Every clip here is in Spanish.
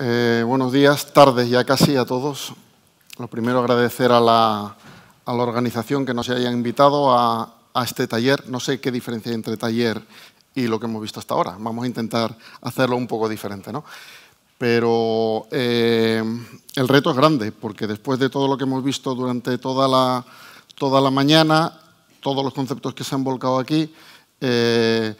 Eh, buenos días, tardes ya casi a todos. Lo primero, agradecer a la, organización que nos haya invitado a, este taller. No sé qué diferencia hay entre taller y lo que hemos visto hasta ahora. Vamos a intentar hacerlo un poco diferente. ¿no? Pero eh, el reto es grande, porque después de todo lo que hemos visto durante toda la, mañana, todos los conceptos que se han volcado aquí, eh,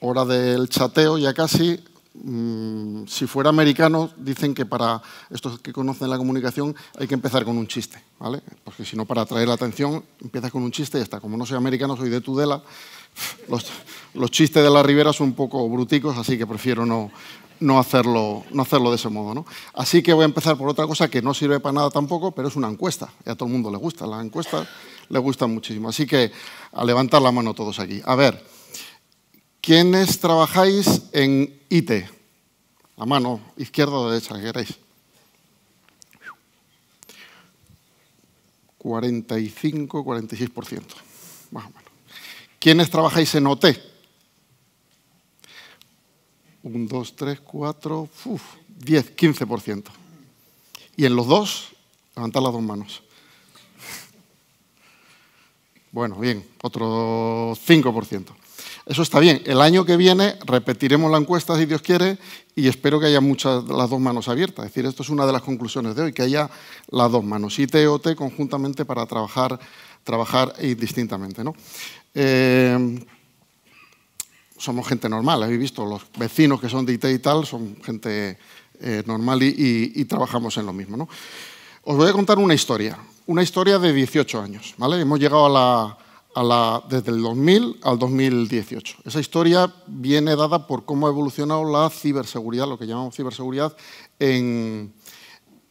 hora del chateo ya casi, Mm, si fuera americano, dicen que para estos que conocen la comunicación hay que empezar con un chiste, ¿vale? Porque si no, para atraer la atención, empiezas con un chiste y ya está. Como no soy americano, soy de Tudela, los, chistes de la Ribera son un poco bruticos, así que prefiero no, no hacerlo, no hacerlo de ese modo. ¿no? Así que voy a empezar por otra cosa que no sirve para nada tampoco, pero es una encuesta. Y a todo el mundo le gusta. la encuesta le gustan muchísimo. Así que a levantar la mano todos aquí. A ver. ¿Quiénes trabajáis en IT? La mano izquierda o derecha, queréis. 45, 46%, más ¿Quiénes trabajáis en OT? 1, 2, 3, cuatro, uf, 10, 15%. Y en los dos, levantad las dos manos. Bueno, bien, otro ciento. Eso está bien. El año que viene repetiremos la encuesta, si Dios quiere, y espero que haya muchas, las dos manos abiertas. Es decir, esto es una de las conclusiones de hoy, que haya las dos manos, IT o T, conjuntamente para trabajar, trabajar e indistintamente. ¿no? Eh, somos gente normal, habéis visto, los vecinos que son de IT y tal son gente eh, normal y, trabajamos en lo mismo. ¿no? Os voy a contar una historia, una historia de 18 años. ¿vale? Hemos llegado a la desde el 2000 al 2018. Esa historia viene dada por cómo ha evolucionado la ciberseguridad, lo que llamamos ciberseguridad en,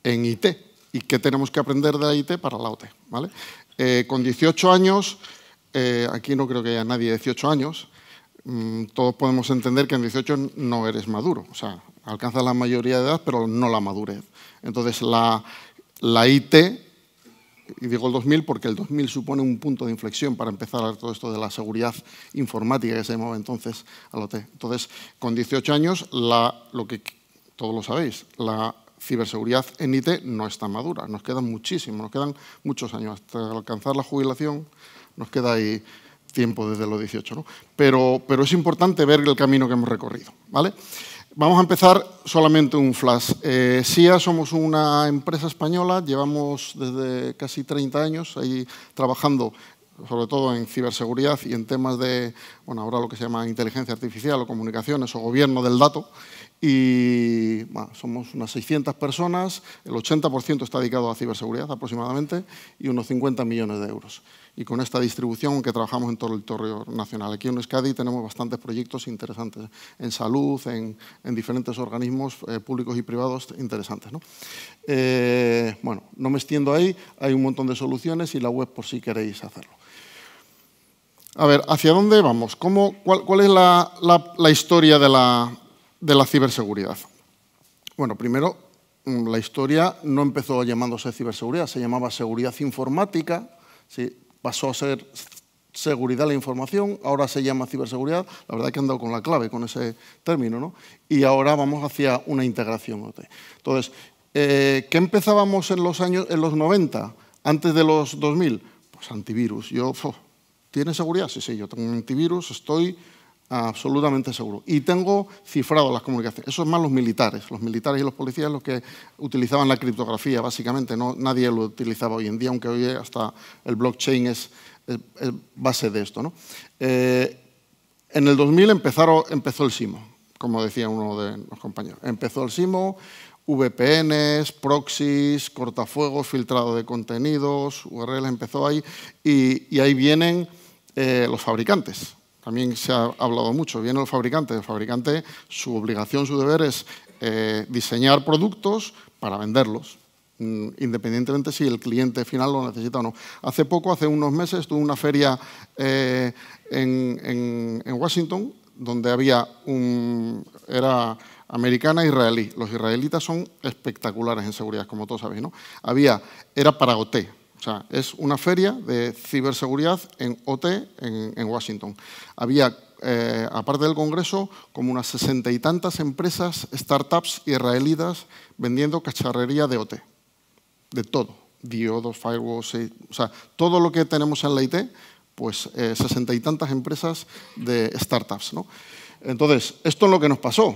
IT y qué tenemos que aprender de la IT para la OT. ¿vale? Eh, con 18 años, eh, aquí no creo que haya nadie de 18 años, mm, todos podemos entender que en 18 no eres maduro, o sea, alcanzas la mayoría de edad pero no la madurez. Entonces la, la IT y digo el 2000 porque el 2000 supone un punto de inflexión para empezar a todo esto de la seguridad informática que se llamaba entonces al OT. Entonces, con 18 años, la, lo que todos lo sabéis, la ciberseguridad en IT no está madura. Nos quedan muchísimos, nos quedan muchos años. Hasta alcanzar la jubilación nos queda ahí tiempo desde los 18. ¿no? Pero, pero es importante ver el camino que hemos recorrido. ¿vale? Vamos a empezar solamente un flash. Eh, SIA somos una empresa española, llevamos desde casi 30 años ahí trabajando sobre todo en ciberseguridad y en temas de, bueno, ahora lo que se llama inteligencia artificial o comunicaciones o gobierno del dato. Y bueno, somos unas 600 personas, el 80% está dedicado a ciberseguridad aproximadamente y unos 50 millones de euros y con esta distribución que trabajamos en todo el territorio nacional. Aquí en Euskadi tenemos bastantes proyectos interesantes en salud, en, diferentes organismos eh, públicos y privados interesantes. Eh, bueno, no me extiendo ahí, hay un montón de soluciones y la web por si queréis hacerlo. A ver, ¿hacia dónde vamos? ¿Cómo, cuál, es la, historia de la, de la ciberseguridad? Bueno, primero, mm, la historia no empezó llamándose ciberseguridad, se llamaba seguridad informática, ¿sí? pasó a ser seguridad de la información, ahora se llama ciberseguridad, la verdad es que han dado con la clave con ese término, ¿no? y ahora vamos hacia una integración Entonces, eh, ¿qué empezábamos en los años, en los 90, antes de los 2000? Pues antivirus. Yo, ¿tiene seguridad? Sí, sí, yo tengo un antivirus, estoy absolutamente seguro. Y tengo cifrado las comunicaciones. Eso es más los militares. Los militares y los policías los que utilizaban la criptografía, básicamente. No, nadie lo utilizaba hoy en día, aunque hoy hasta el blockchain es, base de esto. ¿no? Eh, en el 2000 empezaron, empezó el SIMO, como decía uno de los compañeros. Empezó el SIMO, VPNs, proxies, cortafuegos, filtrado de contenidos, URL empezó ahí, y, ahí vienen eh, los fabricantes también se ha hablado mucho, viene el fabricante. El fabricante, su obligación, su deber es eh, diseñar productos para venderlos mm, independientemente si el cliente final lo necesita o no. Hace poco, hace unos meses, tuve una feria eh, en, Washington donde había un... era americana israelí. Los israelitas son espectaculares en seguridad, como todos sabéis, ¿no? Había... era para o sea, es una feria de ciberseguridad en OT en, Washington. Había, eh, aparte del Congreso, como unas sesenta y tantas empresas, startups israelitas vendiendo cacharrería de OT. De todo. Diodos, firewalls, eh, o sea, todo lo que tenemos en la IT, pues eh, sesenta y tantas empresas de startups. ¿no? Entonces, esto es lo que nos pasó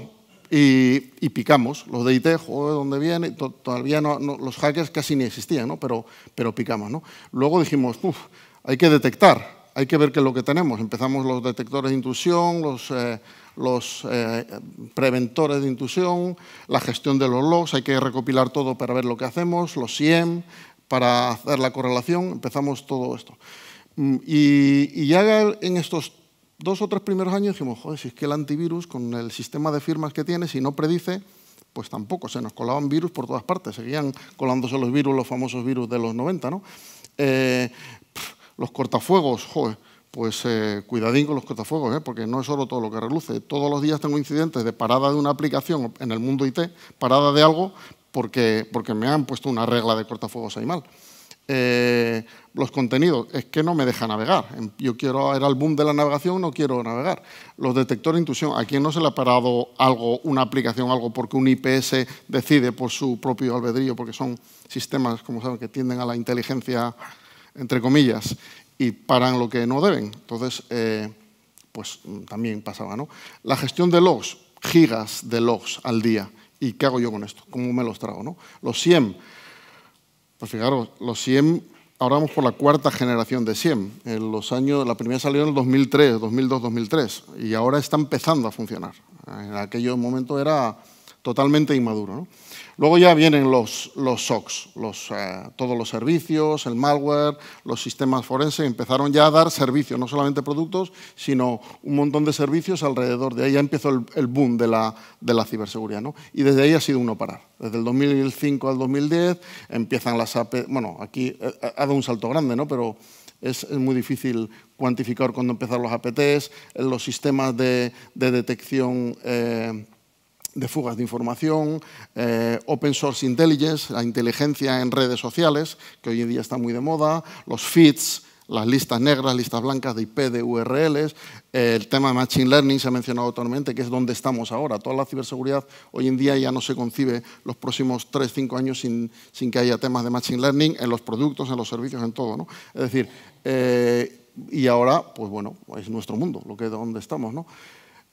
y, picamos. Los de IT, joder, ¿dónde viene? Todavía no, los hackers casi ni existían, ¿no? pero, pero picamos. ¿no? Luego dijimos, uff, hay que detectar, hay que ver qué es lo que tenemos. Empezamos los detectores de intrusión, los... Eh, los eh, preventores de intrusión, la gestión de los logs, hay que recopilar todo para ver lo que hacemos, los SIEM, para hacer la correlación, empezamos todo esto. Mm, y, y ya en estos dos o tres primeros años dijimos, joder, si es que el antivirus con el sistema de firmas que tiene, si no predice, pues tampoco, se nos colaban virus por todas partes, seguían colándose los virus, los famosos virus de los 90, ¿no? Eh, los cortafuegos, joder, pues eh, cuidadín con los cortafuegos, ¿eh? porque no es solo todo lo que reluce. Todos los días tengo incidentes de parada de una aplicación en el mundo IT, parada de algo, porque, porque me han puesto una regla de cortafuegos ahí mal. Eh, los contenidos. Es que no me deja navegar. Yo quiero, era el boom de la navegación, no quiero navegar. Los detectores de intrusión, ¿a quién no se le ha parado algo, una aplicación, algo porque un IPS decide por su propio albedrío, porque son sistemas, como saben, que tienden a la inteligencia, entre comillas, y paran lo que no deben? Entonces, eh, pues mm, también pasaba, ¿no? La gestión de logs, gigas de logs al día. ¿Y qué hago yo con esto? ¿Cómo me los trago? ¿no? Los SIEM pues fijaros, los Ciem, ahora vamos por la cuarta generación de Ciem. En los años, la primera salió en el 2003, 2002, 2003, y ahora está empezando a funcionar. En aquellos momentos era totalmente inmaduro. ¿no? Luego ya vienen los, los SOCs, eh, todos los servicios, el malware, los sistemas forenses, empezaron ya a dar servicios, no solamente productos, sino un montón de servicios alrededor. De ahí ya empezó el, boom de la, de la ciberseguridad. ¿no? Y desde ahí ha sido uno parar. Desde el 2005 al 2010 empiezan las AP, bueno, aquí eh, eh, ha dado un salto grande, ¿no? pero es, muy difícil cuantificar cuándo empezaron los APTs, los sistemas de, detección de fugas de información, eh, open source intelligence, la inteligencia en redes sociales, que hoy en día está muy de moda, los feeds, las listas negras, listas blancas de IP, de URLs, el tema de Machine Learning se ha mencionado anteriormente, que es donde estamos ahora. Toda la ciberseguridad hoy en día ya no se concibe los próximos 3, 5 años sin, sin que haya temas de Machine Learning en los productos, en los servicios, en todo. ¿no? Es decir, eh, y ahora, pues bueno, es nuestro mundo, lo que es donde estamos. ¿no?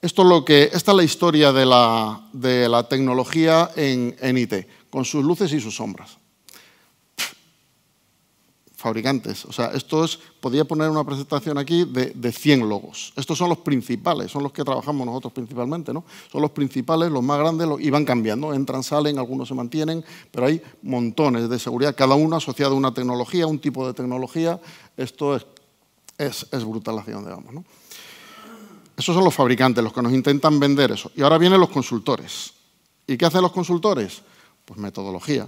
Esto lo que, esta es la historia de la, de la tecnología en, IT, con sus luces y sus sombras. fabricantes, o sea, esto es, podría poner una presentación aquí de, de, 100 logos. Estos son los principales, son los que trabajamos nosotros principalmente, ¿no? Son los principales, los más grandes, los, y van cambiando, entran, salen, algunos se mantienen, pero hay montones de seguridad, cada uno asociado a una tecnología, un tipo de tecnología. Esto es, es, es brutal ¿no? Esos son los fabricantes, los que nos intentan vender eso. Y ahora vienen los consultores. ¿Y qué hacen los consultores? Pues metodología.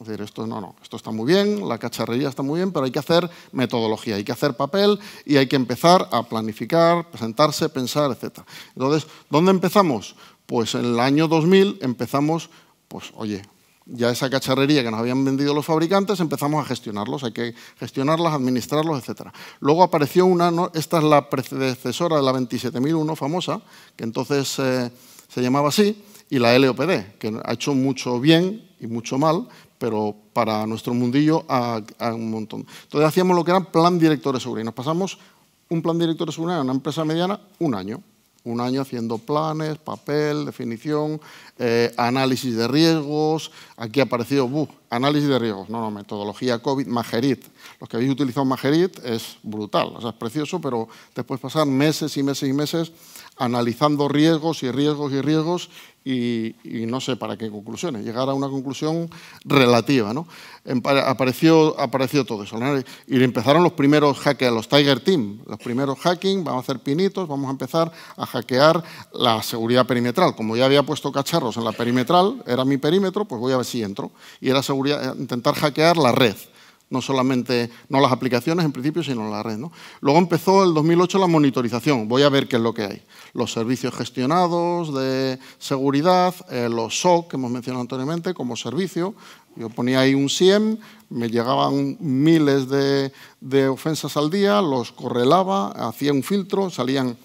Es decir, esto no, no, esto está muy bien, la cacharrería está muy bien, pero hay que hacer metodología, hay que hacer papel y hay que empezar a planificar, presentarse, pensar, etc. Entonces, ¿dónde empezamos? Pues en el año 2000 empezamos, pues oye, ya esa cacharrería que nos habían vendido los fabricantes, empezamos a gestionarlos, hay que gestionarlas, administrarlos, etc. Luego apareció una, esta es la predecesora de la 27001 famosa, que entonces eh, se llamaba así, y la LOPD, que ha hecho mucho bien y mucho mal, pero para nuestro mundillo a, un montón. Entonces hacíamos lo que era plan director de seguridad y nos pasamos un plan director de seguridad en una empresa mediana un año un año haciendo planes, papel, definición, eh, análisis de riesgos. Aquí ha aparecido análisis de riesgos, no, no, metodología COVID, Majerit. Los que habéis utilizado Majerit es brutal, o sea, es precioso, pero después pasar meses y meses y meses analizando riesgos y riesgos y riesgos y, no sé para qué conclusiones, llegar a una conclusión relativa. ¿no? Apareció, apareció todo eso. Y empezaron los primeros hackers, los Tiger Team, los primeros hacking, vamos a hacer pinitos, vamos a empezar a hackear la seguridad perimetral. Como ya había puesto cacharros en la perimetral, era mi perímetro, pues voy a ver si entro. Y era seguridad, intentar hackear la red no solamente, no las aplicaciones en principio, sino la red. Luego empezó el 2008 la monitorización, voy a ver qué es lo que hay. Los servicios gestionados de seguridad, eh, los SOC que hemos mencionado anteriormente como servicio, yo ponía ahí un SIEM, me llegaban miles de, de ofensas al día, los correlaba, hacía un filtro, salían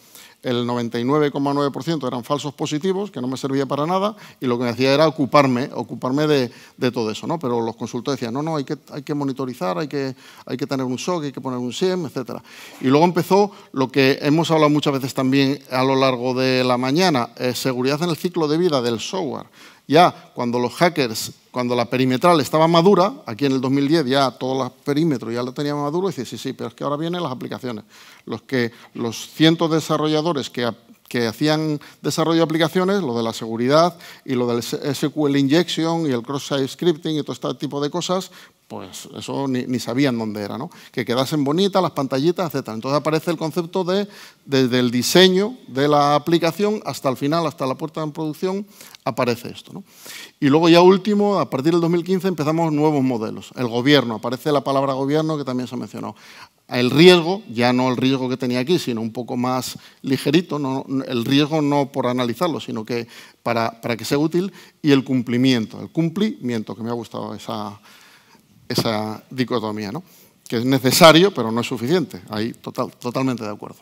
el 99,9% eran falsos positivos, que no me servía para nada, y lo que me hacía era ocuparme, ocuparme de, todo eso, ¿no? Pero los consultores decían, no, no, hay que, hay que monitorizar, hay que, hay que tener un SOC, hay que poner un SIEM, etc. Y luego empezó lo que hemos hablado muchas veces también a lo largo de la mañana, eh, seguridad en el ciclo de vida del software. Ya cuando los hackers, cuando la perimetral estaba madura, aquí en el 2010 ya todo el perímetro ya lo teníamos maduro, y dice, sí, sí, pero es que ahora vienen las aplicaciones. Los, que, los cientos de desarrolladores que, que hacían desarrollo de aplicaciones, lo de la seguridad y lo del SQL injection y el cross-site scripting y todo este tipo de cosas, pues eso ni, sabían dónde era, ¿no? Que quedasen bonitas las pantallitas, etc. Entonces aparece el concepto de desde el diseño de la aplicación hasta el final, hasta la puerta en producción, aparece esto. ¿no? Y luego ya último, a partir del 2015 empezamos nuevos modelos. El gobierno, aparece la palabra gobierno que también se mencionó. El riesgo, ya no el riesgo que tenía aquí, sino un poco más ligerito, no, el riesgo no por analizarlo, sino que para que sea útil, y el cumplimiento, el cumplimiento, que me ha gustado esa, esa dicotomía, ¿no? que es necesario pero no es suficiente. Ahí total, totalmente de acuerdo.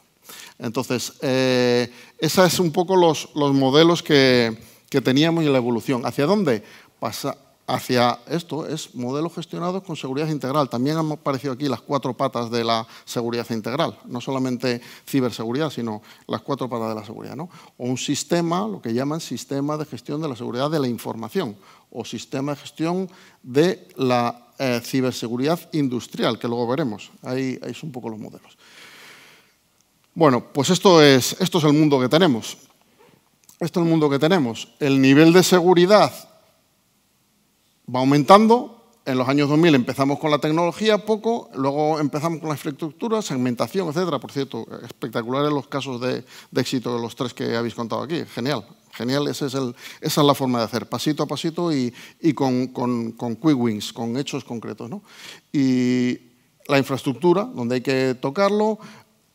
Entonces, eh, esos es son un poco los, los modelos que, que, teníamos y la evolución. ¿Hacia dónde? Pasa hacia esto, es modelos gestionados con seguridad integral. También han aparecido aquí las cuatro patas de la seguridad integral, no solamente ciberseguridad, sino las cuatro patas de la seguridad. ¿no? O un sistema, lo que llaman sistema de gestión de la seguridad de la información, o sistema de gestión de la eh, ciberseguridad industrial, que luego veremos. Ahí, son un poco los modelos. Bueno, pues esto es, esto es el mundo que tenemos. Esto es el mundo que tenemos. El nivel de seguridad va aumentando, en los años 2000 empezamos con la tecnología poco, luego empezamos con la infraestructura, segmentación, etcétera. Por cierto, espectaculares los casos de, éxito de los tres que habéis contado aquí. Genial, genial. es esa es la forma de hacer, pasito a pasito y, con, con quick wins, con hechos concretos. ¿no? Y la infraestructura, donde hay que tocarlo,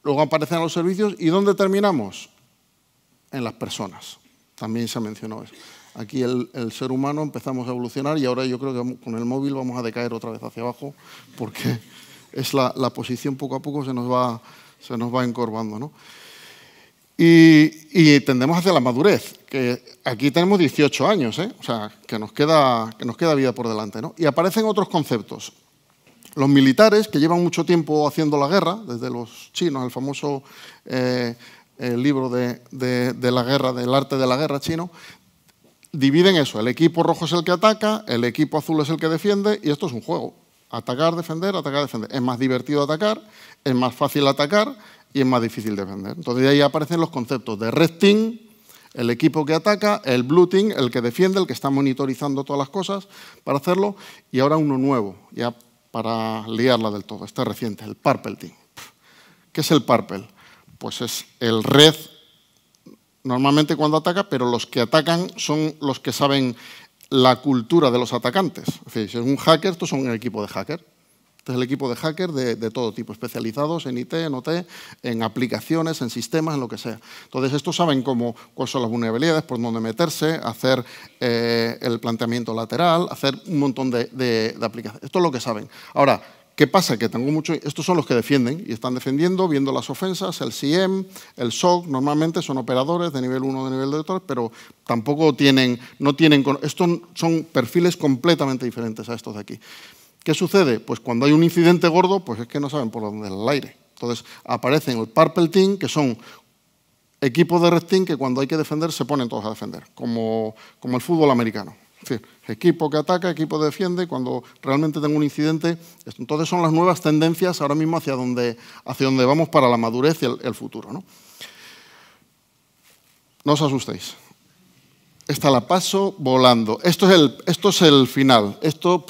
luego aparecen los servicios y ¿dónde terminamos? En las personas. También se mencionó eso aquí el, ser humano, empezamos a evolucionar y ahora yo creo que con el móvil vamos a decaer otra vez hacia abajo porque es la, posición poco a poco se nos va, se nos va encorvando. Y, tendemos hacia la madurez, que aquí tenemos 18 años, ¿eh? o sea, que nos, queda, que nos queda vida por delante. ¿no? Y aparecen otros conceptos. Los militares, que llevan mucho tiempo haciendo la guerra, desde los chinos, el famoso... Eh, libro de, la guerra, del arte de la guerra chino, dividen eso. El equipo rojo es el que ataca, el equipo azul es el que defiende y esto es un juego. Atacar, defender, atacar, defender. Es más divertido atacar, es más fácil atacar y es más difícil defender. Entonces de ahí aparecen los conceptos de red team, el equipo que ataca, el blue team, el que defiende, el que está monitorizando todas las cosas para hacerlo y ahora uno nuevo, ya para liarla del todo. Este reciente, el purple team. ¿Qué es el purple? Pues es el red normalmente cuando ataca, pero los que atacan son los que saben la cultura de los atacantes. Es si es un hacker, esto son un equipo de hacker. Este es el equipo de hacker de, todo tipo, especializados en IT, en OT, en aplicaciones, en sistemas, en lo que sea. Entonces, estos saben cómo, cuáles son las vulnerabilidades, por dónde meterse, hacer eh, el planteamiento lateral, hacer un montón de, de aplicaciones. Esto es lo que saben. Ahora, ¿Qué pasa? Que tengo mucho... Estos son los que defienden y están defendiendo, viendo las ofensas, el CIEM, el SOC, normalmente son operadores de nivel 1, de nivel 2, pero tampoco tienen, no tienen... Estos son perfiles completamente diferentes a estos de aquí. ¿Qué sucede? Pues cuando hay un incidente gordo, pues es que no saben por dónde es el aire. Entonces aparecen el Purple Team, que son equipos de Red Team que cuando hay que defender se ponen todos a defender, como, como el fútbol americano. Es decir, equipo que ataca, equipo defiende, cuando realmente tengo un incidente. Entonces son las nuevas tendencias ahora mismo hacia donde, hacia vamos para la madurez y el, futuro. ¿no? os asustéis. Esta la paso volando. Esto es el, esto es el final. Esto,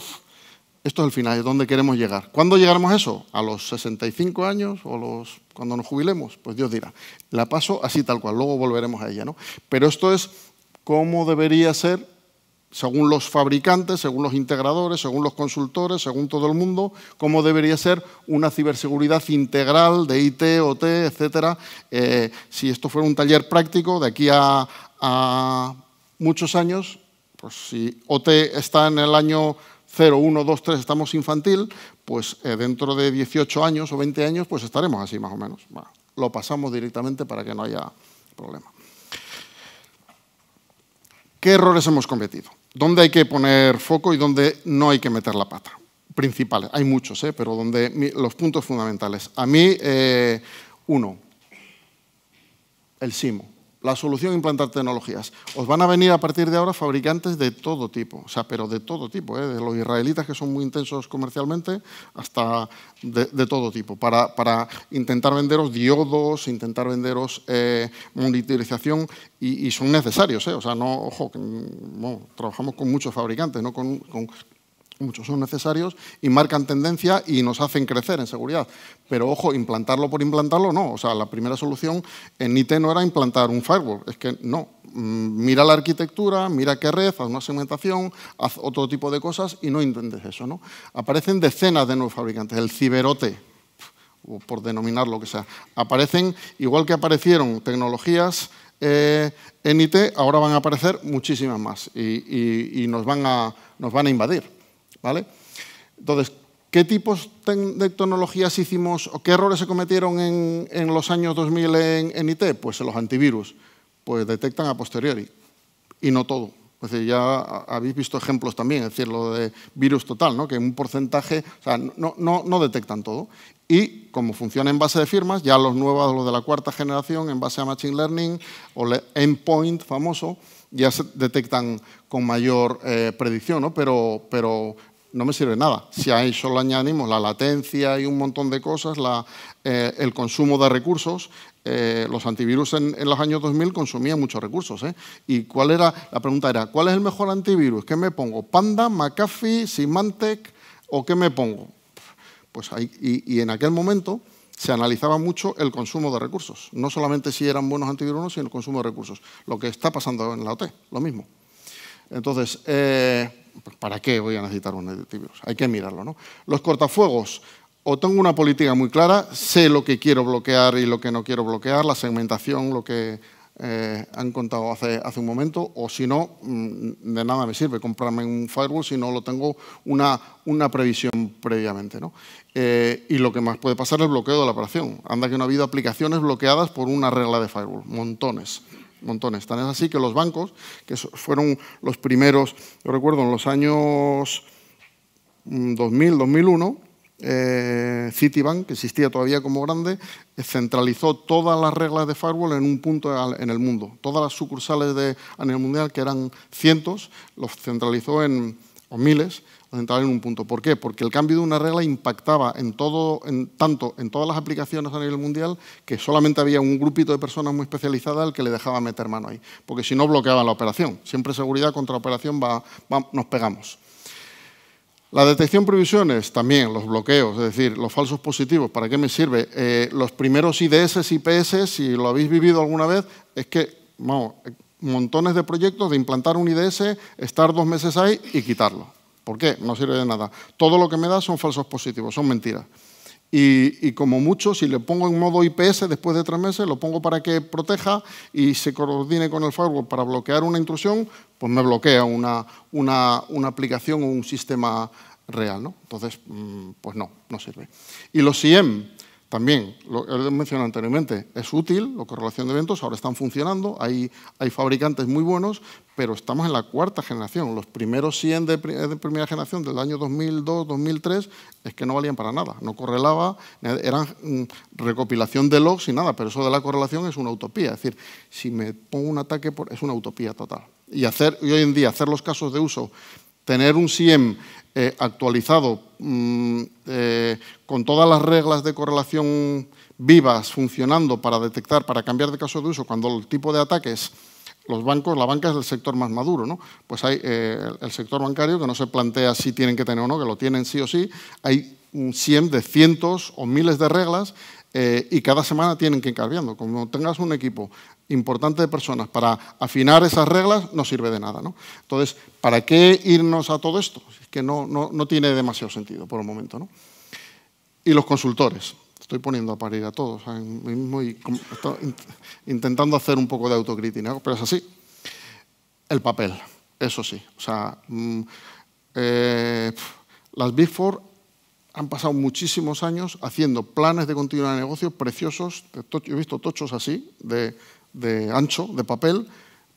esto es el final, es donde queremos llegar. ¿Cuándo llegaremos a eso? ¿A los 65 años o los, cuando nos jubilemos? Pues Dios dirá. La paso así tal cual, luego volveremos a ella. ¿no? Pero esto es cómo debería ser según los fabricantes, según los integradores, según los consultores, según todo el mundo, cómo debería ser una ciberseguridad integral de IT, OT, etcétera. Eh, si esto fuera un taller práctico, de aquí a, muchos años, pues si OT está en el año 0, 1, 2, 3 estamos infantil, pues eh, dentro de 18 años o 20 años pues estaremos así más o menos. lo pasamos directamente para que no haya problema. ¿Qué errores hemos cometido? dónde hay que poner foco y dónde no hay que meter la pata. Principales, hay muchos, ¿eh? pero donde los puntos fundamentales. A mí, eh, uno, el SIMO la solución es implantar tecnologías. Os van a venir a partir de ahora fabricantes de todo tipo, o sea, pero de todo tipo, ¿eh? de los israelitas que son muy intensos comercialmente hasta de, todo tipo, para, para, intentar venderos diodos, intentar venderos eh, monitorización y, son necesarios, ¿eh? o sea, no, ojo, mm, trabajamos con muchos fabricantes, no con Muchos son necesarios y marcan tendencia y nos hacen crecer en seguridad. Pero ojo, implantarlo por implantarlo no. O sea, la primera solución en IT no era implantar un firewall. Es que no. Mm, mira la arquitectura, mira qué red, haz una segmentación, haz otro tipo de cosas y no intentes eso. ¿no? Aparecen decenas de nuevos fabricantes. El ciberote, o por denominar lo que sea. Aparecen, igual que aparecieron tecnologías eh, en IT, ahora van a aparecer muchísimas más y, nos van a invadir. ¿Vale? Entonces, ¿qué tipos de tecnologías hicimos o qué errores se cometieron en, los años 2000 en, IT? Pues los antivirus, pues detectan a posteriori y no todo. Es decir, ya habéis visto ejemplos también, es decir, lo de virus total, ¿no? que un porcentaje, o sea, no, no detectan todo. Y como funciona en base de firmas, ya los nuevos, los de la cuarta generación, en base a Machine Learning o Endpoint famoso, ya se detectan con mayor eh, predicción, ¿no? pero, no me sirve nada. Si a eso le añadimos la latencia y un montón de cosas, eh, el consumo de recursos, eh, los antivirus en, los años 2000 consumían muchos recursos. ¿Y cuál era? La pregunta era, ¿cuál es el mejor antivirus? ¿Qué me pongo? ¿Panda, McAfee, Symantec o qué me pongo? Pues y en aquel momento se analizaba mucho el consumo de recursos, no solamente si eran buenos no, sino el consumo de recursos, lo que está pasando en la OT, lo mismo. Entonces, eh, ¿para qué voy a necesitar un antivirus? Hay que mirarlo, ¿no? Los cortafuegos, o tengo una política muy clara, sé lo que quiero bloquear y lo que no quiero bloquear, la segmentación, lo que eh, han contado hace, un momento, o si no, mm, de nada me sirve comprarme un firewall si no lo tengo una, una previsión previamente. ¿no? Eh, y lo que más puede pasar es el bloqueo de la operación. Anda que no ha habido aplicaciones bloqueadas por una regla de firewall, montones montones. Tan es así que los bancos, que fueron los primeros, yo recuerdo, en los años 2000, mm, 2001, eh, Citibank, que existía todavía como grande, eh, centralizó todas las reglas de firewall en un punto en el mundo. Todas las sucursales de, a nivel mundial, que eran cientos, los centralizó en, miles, los centralizó en un punto. ¿Por qué? Porque el cambio de una regla impactaba en todo, en, tanto en todas las aplicaciones a nivel mundial que solamente había un grupito de personas muy especializadas al que le dejaba meter mano ahí. Porque si no, bloqueaban la operación. Siempre seguridad contra operación va, nos pegamos. La detección previsiones, también los bloqueos, es decir, los falsos positivos, ¿para qué me sirve? Eh, los primeros IDS, IPS, si lo habéis vivido alguna vez, es que, vamos, montones de proyectos de implantar un IDS, estar dos meses ahí y quitarlo. ¿Por qué? No sirve de nada. Todo lo que me da son falsos positivos, son mentiras y, como mucho, si le pongo en modo IPS después de tres meses, lo pongo para que proteja y se coordine con el firewall para bloquear una intrusión, pues me bloquea una, aplicación o un sistema real. Entonces, mm, pues no, no sirve. Y los IEM, también, lo he mencionado anteriormente, es útil la correlación de eventos, ahora están funcionando, hay, hay fabricantes muy buenos, pero estamos en la cuarta generación. Los primeros 100 de, primera generación del año 2002-2003 es que no valían para nada, no correlaba, eh, eran mm, recopilación de logs y nada, pero eso de la correlación es una utopía. Es decir, si me pongo un ataque, por, es una utopía total. Y, hacer, hoy en día hacer los casos de uso tener un SIEM eh, actualizado mm, eh, con todas las reglas de correlación vivas funcionando para detectar, para cambiar de caso de uso cuando el tipo de ataques los bancos, la banca es el sector más maduro, ¿no? Pues hay eh, el sector bancario que no se plantea si tienen que tener o no, que lo tienen sí o sí. Hay un cien de cientos o miles de reglas y cada semana tienen que ir cambiando. Como tengas un equipo importante de personas para afinar esas reglas no sirve de nada. Entonces, ¿para qué irnos a todo esto? Es que no, no, tiene demasiado sentido por el momento. ¿no? Y los consultores. Estoy poniendo a parir a todos. intentando hacer un poco de autocrítica, pero es así. El papel, eso sí. O sea, mm, eh, las Big han pasado muchísimos años haciendo planes de continuidad de negocios preciosos. Yo he visto tochos así, de de ancho, de papel,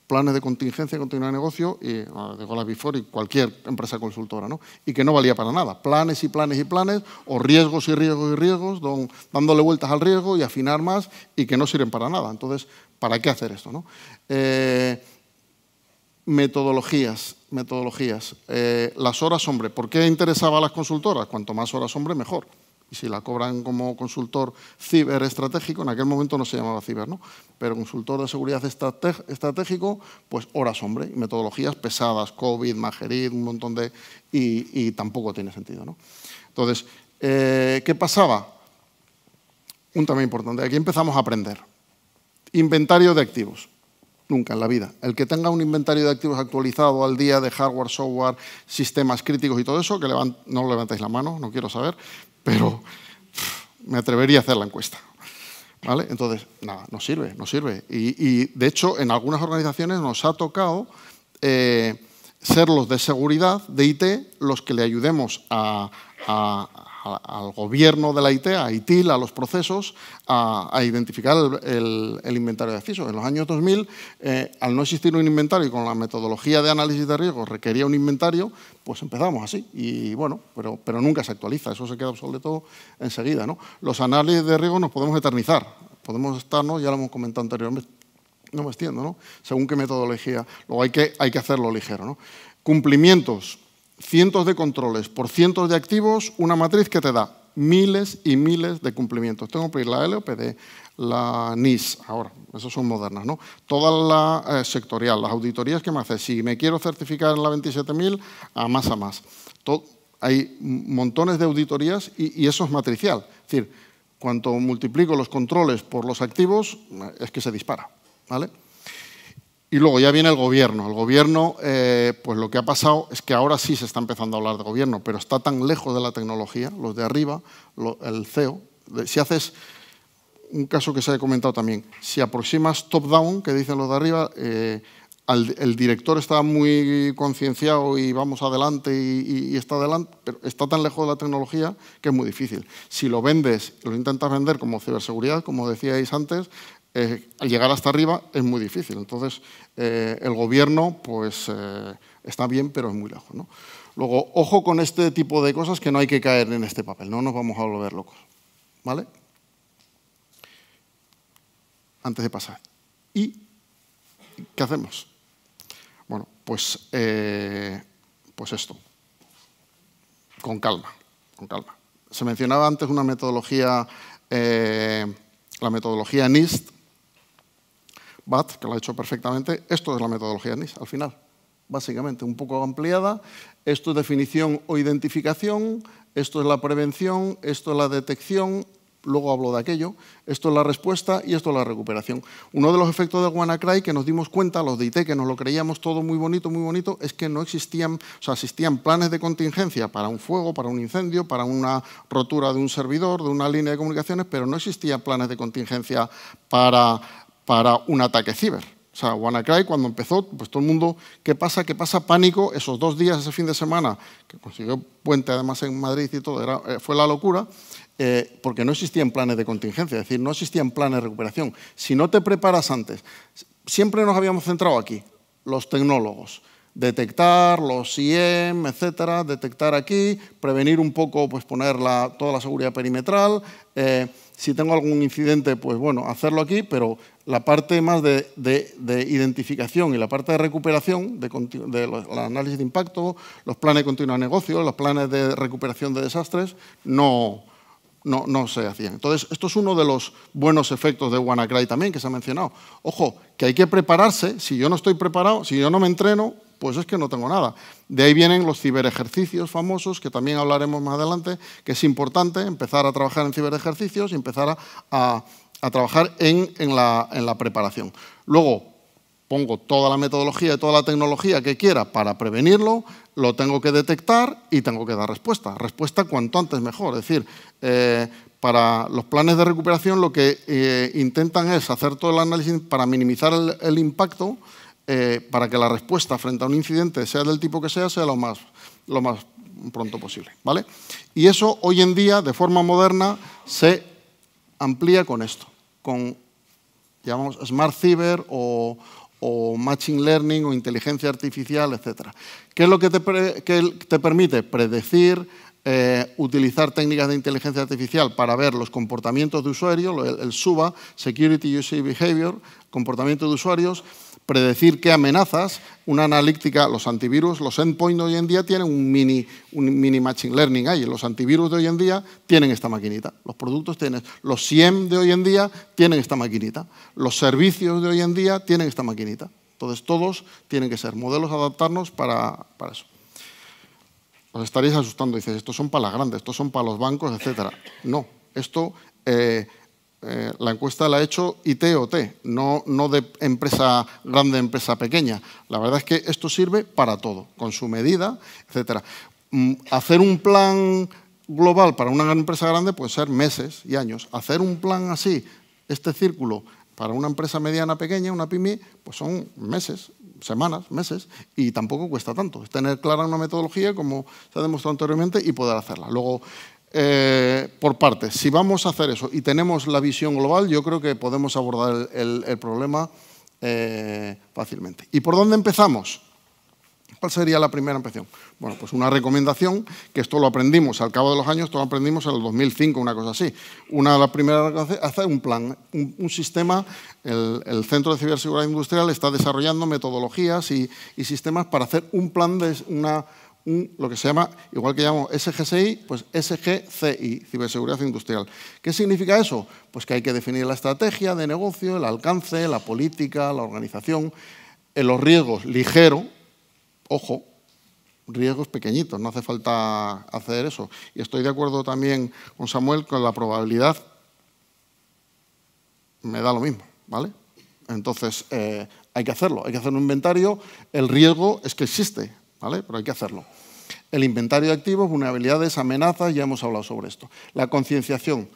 planes de contingencia, continuidad de negocio, y ah, de digo Before y cualquier empresa consultora, ¿no? Y que no valía para nada. Planes y planes y planes, o riesgos y riesgos y riesgos, dándole vueltas al riesgo y afinar más, y que no sirven para nada. Entonces, ¿para qué hacer esto? ¿no? Eh, metodologías, metodologías. Eh, las horas hombre. ¿Por qué interesaba a las consultoras? Cuanto más horas hombre, mejor y si la cobran como consultor ciberestratégico, en aquel momento no se llamaba ciber, ¿no? pero consultor de seguridad estratégico, pues horas hombre, metodologías pesadas, COVID, Majerid, un montón de... y, tampoco tiene sentido. ¿no? Entonces, eh, ¿qué pasaba? Un tema importante, aquí empezamos a aprender. Inventario de activos. Nunca en la vida. El que tenga un inventario de activos actualizado al día de hardware, software, sistemas críticos y todo eso, que no levantéis la mano, no quiero saber, pero me atrevería a hacer la encuesta. ¿Vale? Entonces, nada, no sirve, no sirve. Y, de hecho, en algunas organizaciones nos ha tocado eh, ser los de seguridad de IT los que le ayudemos a al gobierno de la IT, a ITIL, a los procesos, a, identificar el, inventario de acceso. En los años 2000, eh, al no existir un inventario y con la metodología de análisis de riesgos requería un inventario, pues empezamos así. Y bueno, pero, pero nunca se actualiza, eso se queda obsoleto enseguida. ¿no? Los análisis de riesgo nos podemos eternizar, podemos estarnos, ya lo hemos comentado anteriormente, no me extiendo, ¿no? según qué metodología. Luego hay que, hay que hacerlo ligero. ¿no? Cumplimientos cientos de controles por cientos de activos, una matriz que te da miles y miles de cumplimientos. Tengo que pedir la LOPD, la NIS, ahora, esas son modernas, ¿no? Toda la eh, sectorial, las auditorías que me hace. Si me quiero certificar en la 27.000, a más a más. hay montones de auditorías y, eso es matricial. Es decir, cuanto multiplico los controles por los activos, es que se dispara, ¿vale? Y luego ya viene el gobierno. El gobierno, eh, pues lo que ha pasado es que ahora sí se está empezando a hablar de gobierno, pero está tan lejos de la tecnología, los de arriba, el CEO. Si haces un caso que se ha comentado también, si aproximas top-down, que dicen los de arriba, eh, el director está muy concienciado y vamos adelante y, y, está adelante, pero está tan lejos de la tecnología que es muy difícil. Si lo vendes, lo intentas vender como ciberseguridad, como decíais antes, eh, al llegar hasta arriba es muy difícil. Entonces, eh, el gobierno pues, eh, está bien, pero es muy lejos. Luego, ojo con este tipo de cosas que no hay que caer en este papel, no nos vamos a volver locos. ¿Vale? Antes de pasar. ¿Y qué hacemos? Bueno, pues, pues esto. Con calma, con calma. Se mencionaba antes una metodología la metodología NIST, Bat, que lo ha hecho perfectamente, esto es la metodología NIS, al final, básicamente, un poco ampliada. Esto es definición o identificación, esto es la prevención, esto es la detección, luego hablo de aquello, esto es la respuesta y esto es la recuperación. Uno de los efectos de WannaCry que nos dimos cuenta, los de IT, que nos lo creíamos todo muy bonito, muy bonito, es que no existían, o sea, existían planes de contingencia para un fuego, para un incendio, para una rotura de un servidor, de una línea de comunicaciones, pero no existían planes de contingencia para para un ataque ciber. O sea, WannaCry cuando empezó, pues todo el mundo, ¿qué pasa? ¿Qué pasa? Pánico, esos dos días, ese fin de semana, que consiguió puente además en Madrid y todo, eh, fue la locura, eh, porque no existían planes de contingencia, es decir, no existían planes de recuperación. Si no te preparas antes, siempre nos habíamos centrado aquí, los tecnólogos detectar los IEM, etcétera, detectar aquí, prevenir un poco, pues poner la, toda la seguridad perimetral. Eh, si tengo algún incidente, pues bueno, hacerlo aquí, pero la parte más de, identificación y la parte de recuperación, de, de análisis de impacto, los planes de continuo negocio, los planes de recuperación de desastres, no, no, se hacían. Entonces, esto es uno de los buenos efectos de WannaCry también que se ha mencionado. Ojo, que hay que prepararse, si yo no estoy preparado, si yo no me entreno, pues es que no tengo nada. De ahí vienen los ciberejercicios famosos, que también hablaremos más adelante, que es importante empezar a trabajar en ciberejercicios y empezar a, trabajar en, la, en la preparación. Luego, pongo toda la metodología y toda la tecnología que quiera para prevenirlo, lo tengo que detectar y tengo que dar respuesta. Respuesta cuanto antes mejor. Es decir, eh, para los planes de recuperación lo que eh, intentan es hacer todo el análisis para minimizar el, impacto, eh, para que la respuesta frente a un incidente, sea del tipo que sea, sea lo más, lo más pronto posible. ¿vale? Y eso hoy en día, de forma moderna, se amplía con esto, con llamamos Smart Cyber o, o Machine Learning o inteligencia artificial, etc. ¿Qué es lo que te, permite? Predecir, eh, utilizar técnicas de inteligencia artificial para ver los comportamientos de usuarios, el, el SUBA, Security User Behavior, comportamiento de usuarios, predecir qué amenazas, una analítica, los antivirus, los endpoints de hoy en día tienen un mini, un mini machine learning ahí, los antivirus de hoy en día tienen esta maquinita, los productos tienen, los SIEM de hoy en día tienen esta maquinita, los servicios de hoy en día tienen esta maquinita. Entonces todos tienen que ser modelos adaptarnos para, eso. Os estaréis asustando, dices, estos son para las grandes, estos son para los bancos, etcétera. No, esto eh, eh, la encuesta la ha hecho ITOT, no, no de empresa grande, empresa pequeña. La verdad es que esto sirve para todo, con su medida, etcétera. Mm, hacer un plan global para una empresa grande puede ser meses y años. Hacer un plan así, este círculo, para una empresa mediana, pequeña, una pyme, pues son meses, semanas, meses, y tampoco cuesta tanto. Es tener clara una metodología, como se ha demostrado anteriormente, y poder hacerla. Luego, eh, por parte, Si vamos a hacer eso y tenemos la visión global, yo creo que podemos abordar el, problema eh, fácilmente. ¿Y por dónde empezamos? ¿Cuál sería la primera impresión? Bueno, pues una recomendación, que esto lo aprendimos al cabo de los años, esto lo aprendimos en el 2005, una cosa así. Una de las primeras hacer un plan, un, sistema, el, Centro de Ciberseguridad Industrial está desarrollando metodologías y sistemas para hacer un plan de una lo que se llama, igual que llamo SGCI, pues SGCI, Ciberseguridad Industrial. ¿Qué significa eso? Pues que hay que definir la estrategia de negocio, el alcance, la política, la organización, eh, los riesgos ligero, ojo, riesgos pequeñitos, no hace falta hacer eso. Y estoy de acuerdo también con Samuel con la probabilidad, me da lo mismo, ¿vale? Entonces, eh, hay que hacerlo, hay que hacer un inventario, el riesgo es que existe, pero hay que hacerlo. El inventario de activos, vulnerabilidades, amenazas, ya hemos hablado sobre esto. La concienciación,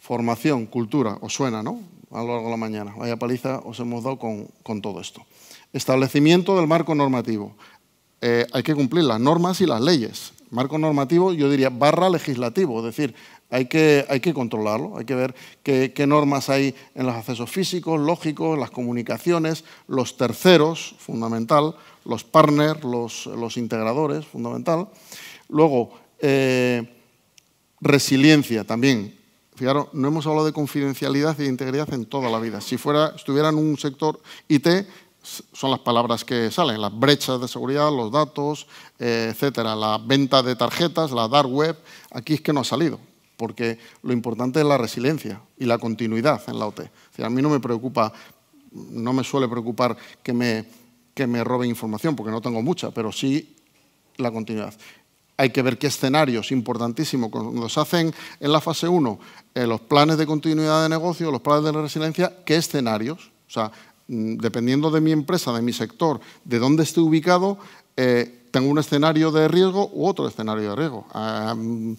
formación, cultura, os suena, ¿no? A lo largo de la mañana. Vaya paliza os hemos dado con, todo esto. Establecimiento del marco normativo. Eh, hay que cumplir las normas y las leyes. Marco normativo, yo diría, barra legislativo, es decir, hay que, controlarlo, hay que ver qué, normas hay en los accesos físicos, lógicos, las comunicaciones, los terceros, fundamental, los partners, los, integradores, fundamental. Luego, eh, resiliencia también. Fijaros, no hemos hablado de confidencialidad y de integridad en toda la vida. Si fuera, estuviera en un sector IT, son las palabras que salen, las brechas de seguridad, los datos, eh, etcétera, la venta de tarjetas, la dark web, aquí es que no ha salido porque lo importante es la resiliencia y la continuidad en la OT. a mí no me preocupa, no me suele preocupar que me, que roben información, porque no tengo mucha, pero sí la continuidad. Hay que ver qué escenarios, importantísimo, cuando se hacen en la fase 1 eh, los planes de continuidad de negocio, los planes de resiliencia, qué escenarios, o sea, mm, dependiendo de mi empresa, de mi sector, de dónde esté ubicado, eh, tengo un escenario de riesgo u otro escenario de riesgo. Ah, mm,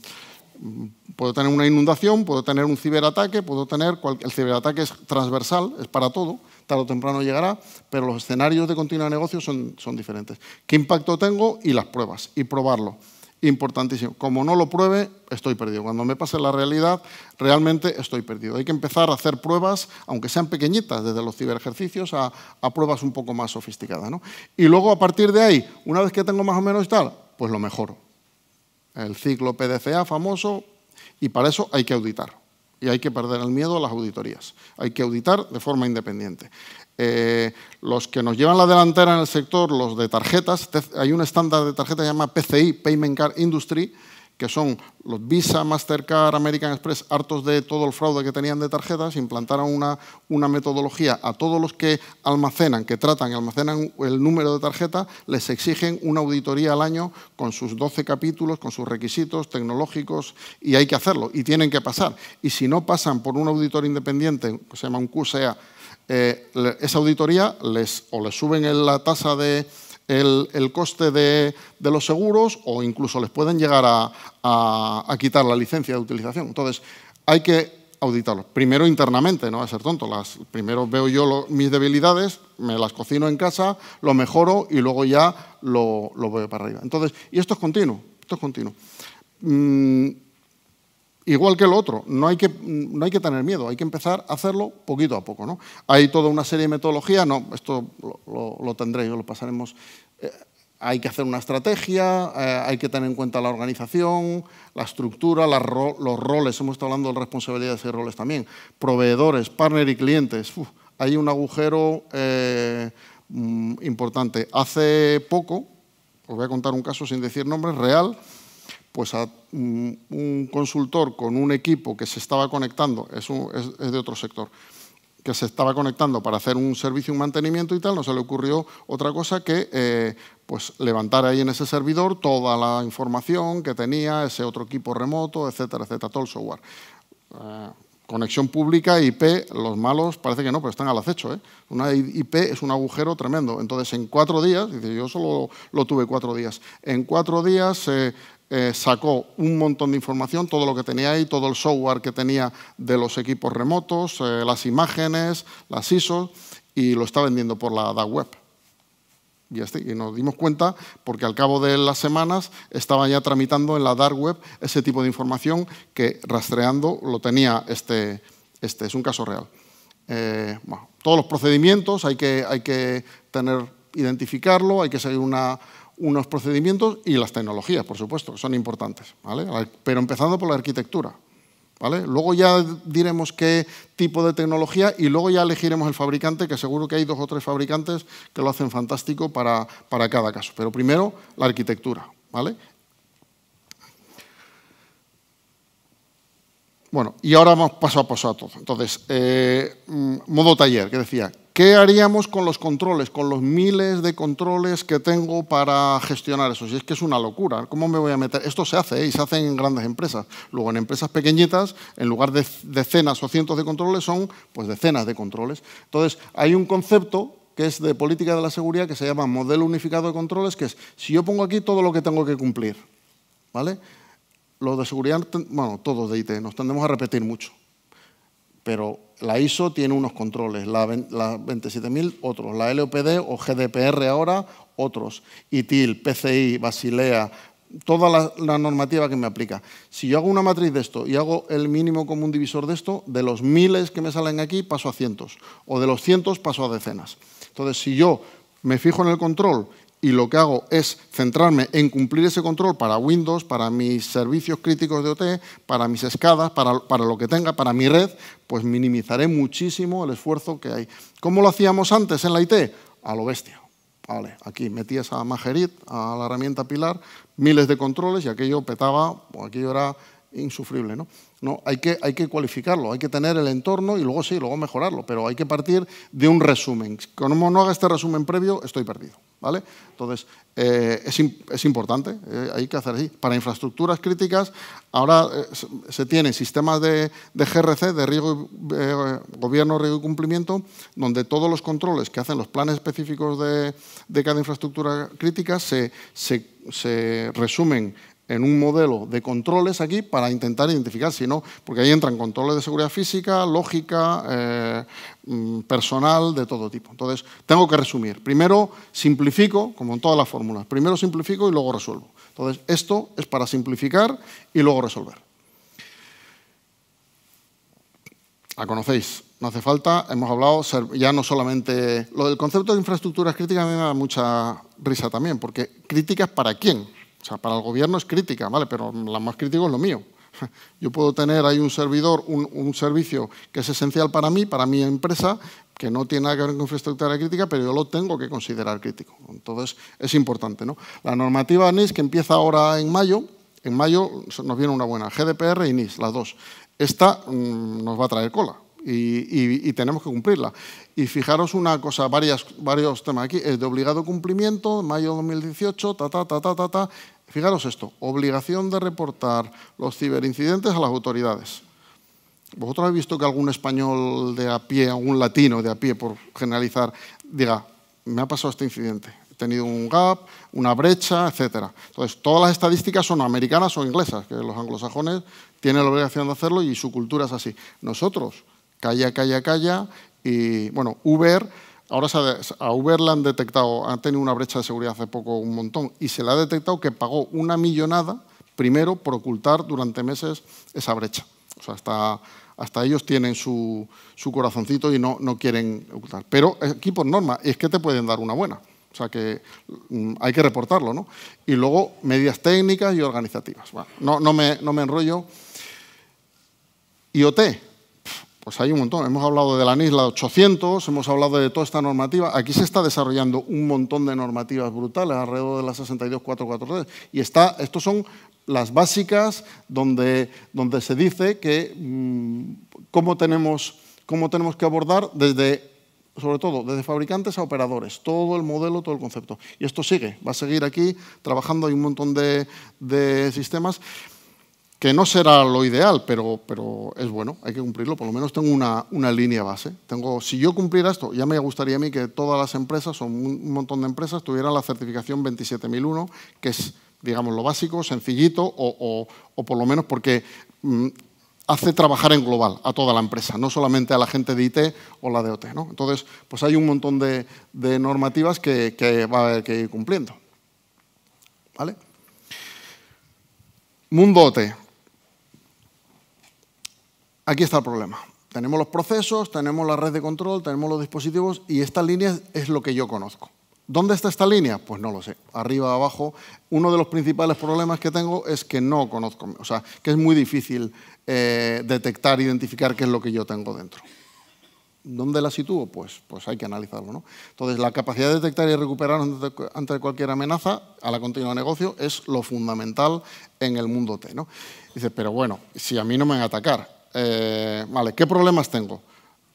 Puedo tener una inundación, puedo tener un ciberataque, puedo tener... El ciberataque es transversal, es para todo, tarde o temprano llegará, pero los escenarios de continuo de negocio son, son diferentes. ¿Qué impacto tengo? Y las pruebas, y probarlo importantísimo. Como no lo pruebe, estoy perdido. Cuando me pase la realidad, realmente estoy perdido. Hay que empezar a hacer pruebas, aunque sean pequeñitas, desde los ciberejercicios a, a pruebas un poco más sofisticadas. ¿no? Y luego, a partir de ahí, una vez que tengo más o menos tal, pues lo mejoro el ciclo PDCA famoso, y para eso hay que auditar. Y hay que perder el miedo a las auditorías. Hay que auditar de forma independiente. Eh, los que nos llevan la delantera en el sector, los de tarjetas, hay un estándar de tarjetas que se llama PCI, Payment Card Industry, que son los Visa, Mastercard, American Express, hartos de todo el fraude que tenían de tarjetas, implantaron una, una metodología a todos los que almacenan, que tratan y almacenan el número de tarjeta, les exigen una auditoría al año con sus 12 capítulos, con sus requisitos tecnológicos, y hay que hacerlo, y tienen que pasar. Y si no pasan por un auditor independiente, que se llama un QSEA, eh, esa auditoría les, o les suben la tasa de el, coste de, los seguros o incluso les pueden llegar a, quitar la licencia de utilización. Entonces, hay que auditarlo. Primero internamente, no va a ser tonto. primero veo yo mis debilidades, me las cocino en casa, lo mejoro y luego ya lo, veo para arriba. Entonces, y esto es continuo, esto es continuo. Mm, Igual que el otro, no hay que, no hay que tener miedo, hay que empezar a hacerlo poquito a poco. ¿no? Hay toda una serie de metodologías, no, esto lo, lo, lo tendréis, lo pasaremos. Eh, hay que hacer una estrategia, eh, hay que tener en cuenta la organización, la estructura, los roles, hemos estado hablando de responsabilidades y roles también, proveedores, partner y clientes. hay un agujero eh, mm, importante. Hace poco, os voy a contar un caso sin decir nombres, real, pues a mm, un consultor con un equipo que se estaba conectando, es, de otro sector, que se estaba conectando para hacer un servicio, un mantenimiento y tal, no se le ocurrió otra cosa que eh, pues levantar ahí en ese servidor toda la información que tenía ese otro equipo remoto, etcétera, etcétera, todo el software. Eh, conexión pública, IP, los malos parece que no, pero están al acecho. ¿eh? Una IP es un agujero tremendo. Entonces, en cuatro días, dice, yo solo lo tuve cuatro días, en cuatro días eh, eh, sacó un montón de información, todo lo que tenía ahí, todo el software que tenía de los equipos remotos, eh, las imágenes, las ISO, y lo está vendiendo por la Dark web. Y, nos dimos cuenta porque al cabo de las semanas estaba ya tramitando en la dark web ese tipo de información que rastreando lo tenía este, este es un caso real. Eh, todos los procedimientos hay que, hay que tener, identificarlo, hay que seguir una, unos procedimientos y las tecnologías, por supuesto, que son importantes, Pero empezando por la arquitectura, ¿Vale? Luego ya diremos qué tipo de tecnología y luego ya elegiremos el fabricante, que seguro que hay dos o tres fabricantes que lo hacen fantástico para, cada caso. Pero primero, la arquitectura, ¿vale? Bueno, y ahora vamos paso a paso a todo. Entonces, eh, mm, modo taller, que decía, ¿Qué haríamos con los controles, con los miles de controles que tengo para gestionar eso? Si es que es una locura, ¿cómo me voy a meter? Esto se hace ¿eh? y se hace en grandes empresas. Luego, en empresas pequeñitas, en lugar de decenas o cientos de controles, son pues decenas de controles. Entonces, hay un concepto que es de política de la seguridad que se llama modelo unificado de controles, que es si yo pongo aquí todo lo que tengo que cumplir, ¿vale? Los de seguridad, bueno, todos de IT, nos tendemos a repetir mucho pero la ISO tiene unos controles, la, 27000 otros, la LOPD o GDPR ahora otros, ITIL, PCI, Basilea, toda la, la, normativa que me aplica. Si yo hago una matriz de esto y hago el mínimo común divisor de esto, de los miles que me salen aquí paso a cientos, o de los cientos paso a decenas. Entonces, si yo me fijo en el control y lo que hago es centrarme en cumplir ese control para Windows, para mis servicios críticos de OT, para mis escadas, para, lo que tenga, para mi red, pues minimizaré muchísimo el esfuerzo que hay. ¿Cómo lo hacíamos antes en la IT? A lo bestia. Vale, aquí metías a Majerit, a la herramienta Pilar, miles de controles y aquello petaba, o aquello era insufrible. ¿no? No, hay, que, hay que cualificarlo, hay que tener el entorno y luego sí, luego mejorarlo, pero hay que partir de un resumen. Como no haga este resumen previo, estoy perdido. ¿vale? Entonces, eh, es, importante, eh, hay que hacer así. Para infraestructuras críticas, ahora eh, se, tienen sistemas de, GRC, de gobierno, riesgo y cumplimiento, donde todos los controles que hacen los planes específicos de, cada infraestructura crítica se, se, se resumen en un modelo de controles aquí para intentar identificar, si no, porque ahí entran controles de seguridad física, lógica, eh, mm, personal, de todo tipo. Entonces, tengo que resumir. Primero simplifico, como en todas las fórmulas, primero simplifico y luego resuelvo. Entonces, esto es para simplificar y luego resolver. La conocéis, no hace falta, hemos hablado ya no solamente... Lo del concepto de infraestructuras críticas me da mucha risa también, porque críticas para quién, o sea, para el gobierno es crítica, ¿vale? Pero la más crítico es lo mío. Yo puedo tener ahí un servidor, un, servicio que es esencial para mí, para mi empresa, que no tiene nada que ver con infraestructura crítica, pero yo lo tengo que considerar crítico. Entonces, es importante. ¿no? La normativa NIS, que empieza ahora en mayo, en mayo nos viene una buena, GDPR y NIS, las dos. Esta mm, nos va a traer cola y, tenemos que cumplirla. Y fijaros una cosa, varias, varios temas aquí, es de obligado cumplimiento, mayo de 2018, ta, ta, ta, ta, ta, ta Fijaros esto, obligación de reportar los ciberincidentes a las autoridades. ¿Vosotros habéis visto que algún español de a pie, algún latino de a pie, por generalizar, diga, me ha pasado este incidente, he tenido un gap, una brecha, etcétera? Entonces, todas las estadísticas son americanas o inglesas, que los anglosajones tienen la obligación de hacerlo y su cultura es así. Nosotros, calla, calla, calla, y bueno, Uber Ahora se a Uber la han detectado, ha tenido una brecha de seguridad hace poco un montón y se le ha detectado que pagó una millonada primero por ocultar durante meses esa brecha. O sea, hasta, hasta ellos tienen su, su corazoncito y no, no quieren ocultar. Pero aquí por norma es que te pueden dar una buena. O sea que mm, hay que reportarlo, ¿no? Y luego medidas técnicas y organizativas. Bueno, no, no, me, no me enrollo. IoT, pues hay un montón. Hemos hablado de la NISLA 800, hemos hablado de toda esta normativa. Aquí se está desarrollando un montón de normativas brutales alrededor de la 62443. Y está, estos son las básicas donde, donde se dice que mm, cómo, tenemos, cómo tenemos que abordar desde sobre todo desde fabricantes a operadores, todo el modelo, todo el concepto. Y esto sigue, va a seguir aquí trabajando, hay un montón de, de sistemas que no será lo ideal, pero, pero es bueno, hay que cumplirlo, por lo menos tengo una, línea base. Tengo, si yo cumpliera esto, ya me gustaría a mí que todas las empresas, o un montón de empresas, tuvieran la certificación 27001, que es, digamos, lo básico, sencillito, o, por lo menos porque mm, hace trabajar en global a toda la empresa, no solamente a la gente de IT o la de OT. ¿no? Entonces, pues hay un montón de, normativas que, va a haber que ir cumpliendo. ¿Vale? Mundo OT. Aquí está el problema. Tenemos los procesos, tenemos la red de control, tenemos los dispositivos y esta línea es lo que yo conozco. ¿Dónde está esta línea? Pues no lo sé. Arriba, abajo. Uno de los principales problemas que tengo es que no conozco, o sea, que es muy difícil eh, detectar, identificar qué es lo que yo tengo dentro. ¿Dónde la sitúo? Pues, pues hay que analizarlo. ¿no? Entonces, la capacidad de detectar y recuperar ante cualquier amenaza a la continua de negocio es lo fundamental en el mundo T. ¿no? Dices, pero bueno, si a mí no me van a atacar, eh, vale, ¿qué problemas tengo?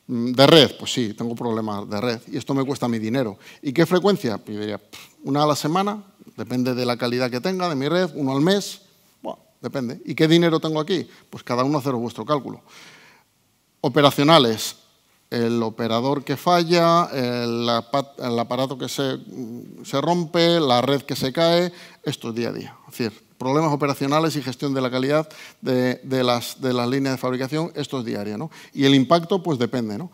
Mm, ¿De red? Pues sí, tengo problemas de red y esto me cuesta mi dinero. ¿Y qué frecuencia? Pues una a la semana, depende de la calidad que tenga de mi red, uno al mes, bueno, depende. ¿Y qué dinero tengo aquí? Pues cada uno hacer vuestro cálculo. Operacionales, el operador que falla, el, aparato que se, se rompe, la red que se cae, esto es día a día. Es decir, problemas operacionales y gestión de la calidad de, las, líneas de fabricación, esto es diario. ¿no? Y el impacto, pues depende. ¿no?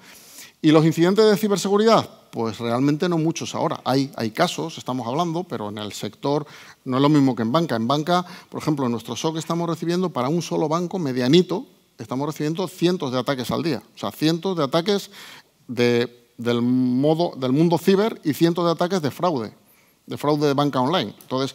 ¿Y los incidentes de ciberseguridad? Pues realmente no muchos ahora. Hay, casos, estamos hablando, pero en el sector no es lo mismo que en banca. En banca, por ejemplo, en nuestro SOC estamos recibiendo para un solo banco medianito, estamos recibiendo cientos de ataques al día. O sea, cientos de ataques del mundo ciber y cientos de ataques de fraude de fraude de banca online. Entonces,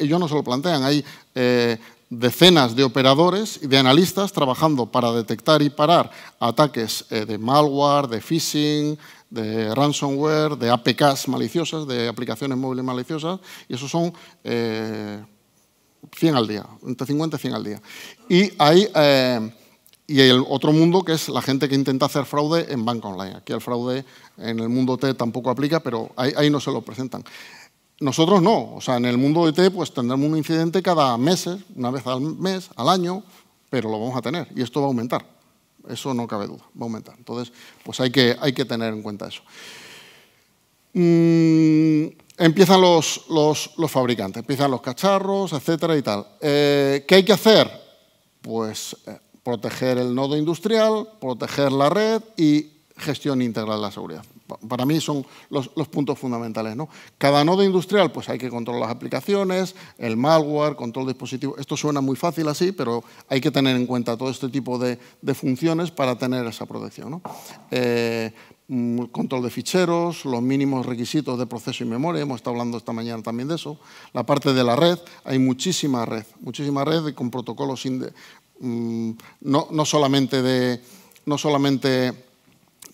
ellos no se lo plantean, hay eh, decenas de operadores y de analistas trabajando para detectar y parar ataques eh, de malware, de phishing, de ransomware, de APKs maliciosas, de aplicaciones móviles maliciosas, y esos son 100 eh, al día, entre 50 y 100 al día. Y hay, y el otro mundo que es la gente que intenta hacer fraude en banca online. Aquí el fraude en el mundo T tampoco aplica, pero ahí no se lo presentan. Nosotros no, o sea, en el mundo IT pues tendremos un incidente cada mes, una vez al mes, al año, pero lo vamos a tener y esto va a aumentar. Eso no cabe duda, va a aumentar. Entonces, pues hay que, hay que tener en cuenta eso. Mm, empiezan los, los, fabricantes, empiezan los cacharros, etcétera y tal. Eh, ¿Qué hay que hacer? Pues eh, proteger el nodo industrial, proteger la red y gestión integral de la seguridad para mí son los, puntos fundamentales. ¿no? Cada nodo industrial, pues hay que controlar las aplicaciones, el malware, control de Esto suena muy fácil así, pero hay que tener en cuenta todo este tipo de, funciones para tener esa protección. ¿no? Eh, mm, control de ficheros, los mínimos requisitos de proceso y memoria, hemos estado hablando esta mañana también de eso, la parte de la red, hay muchísima red, muchísima red con protocolos, mm, no, no solamente de... No solamente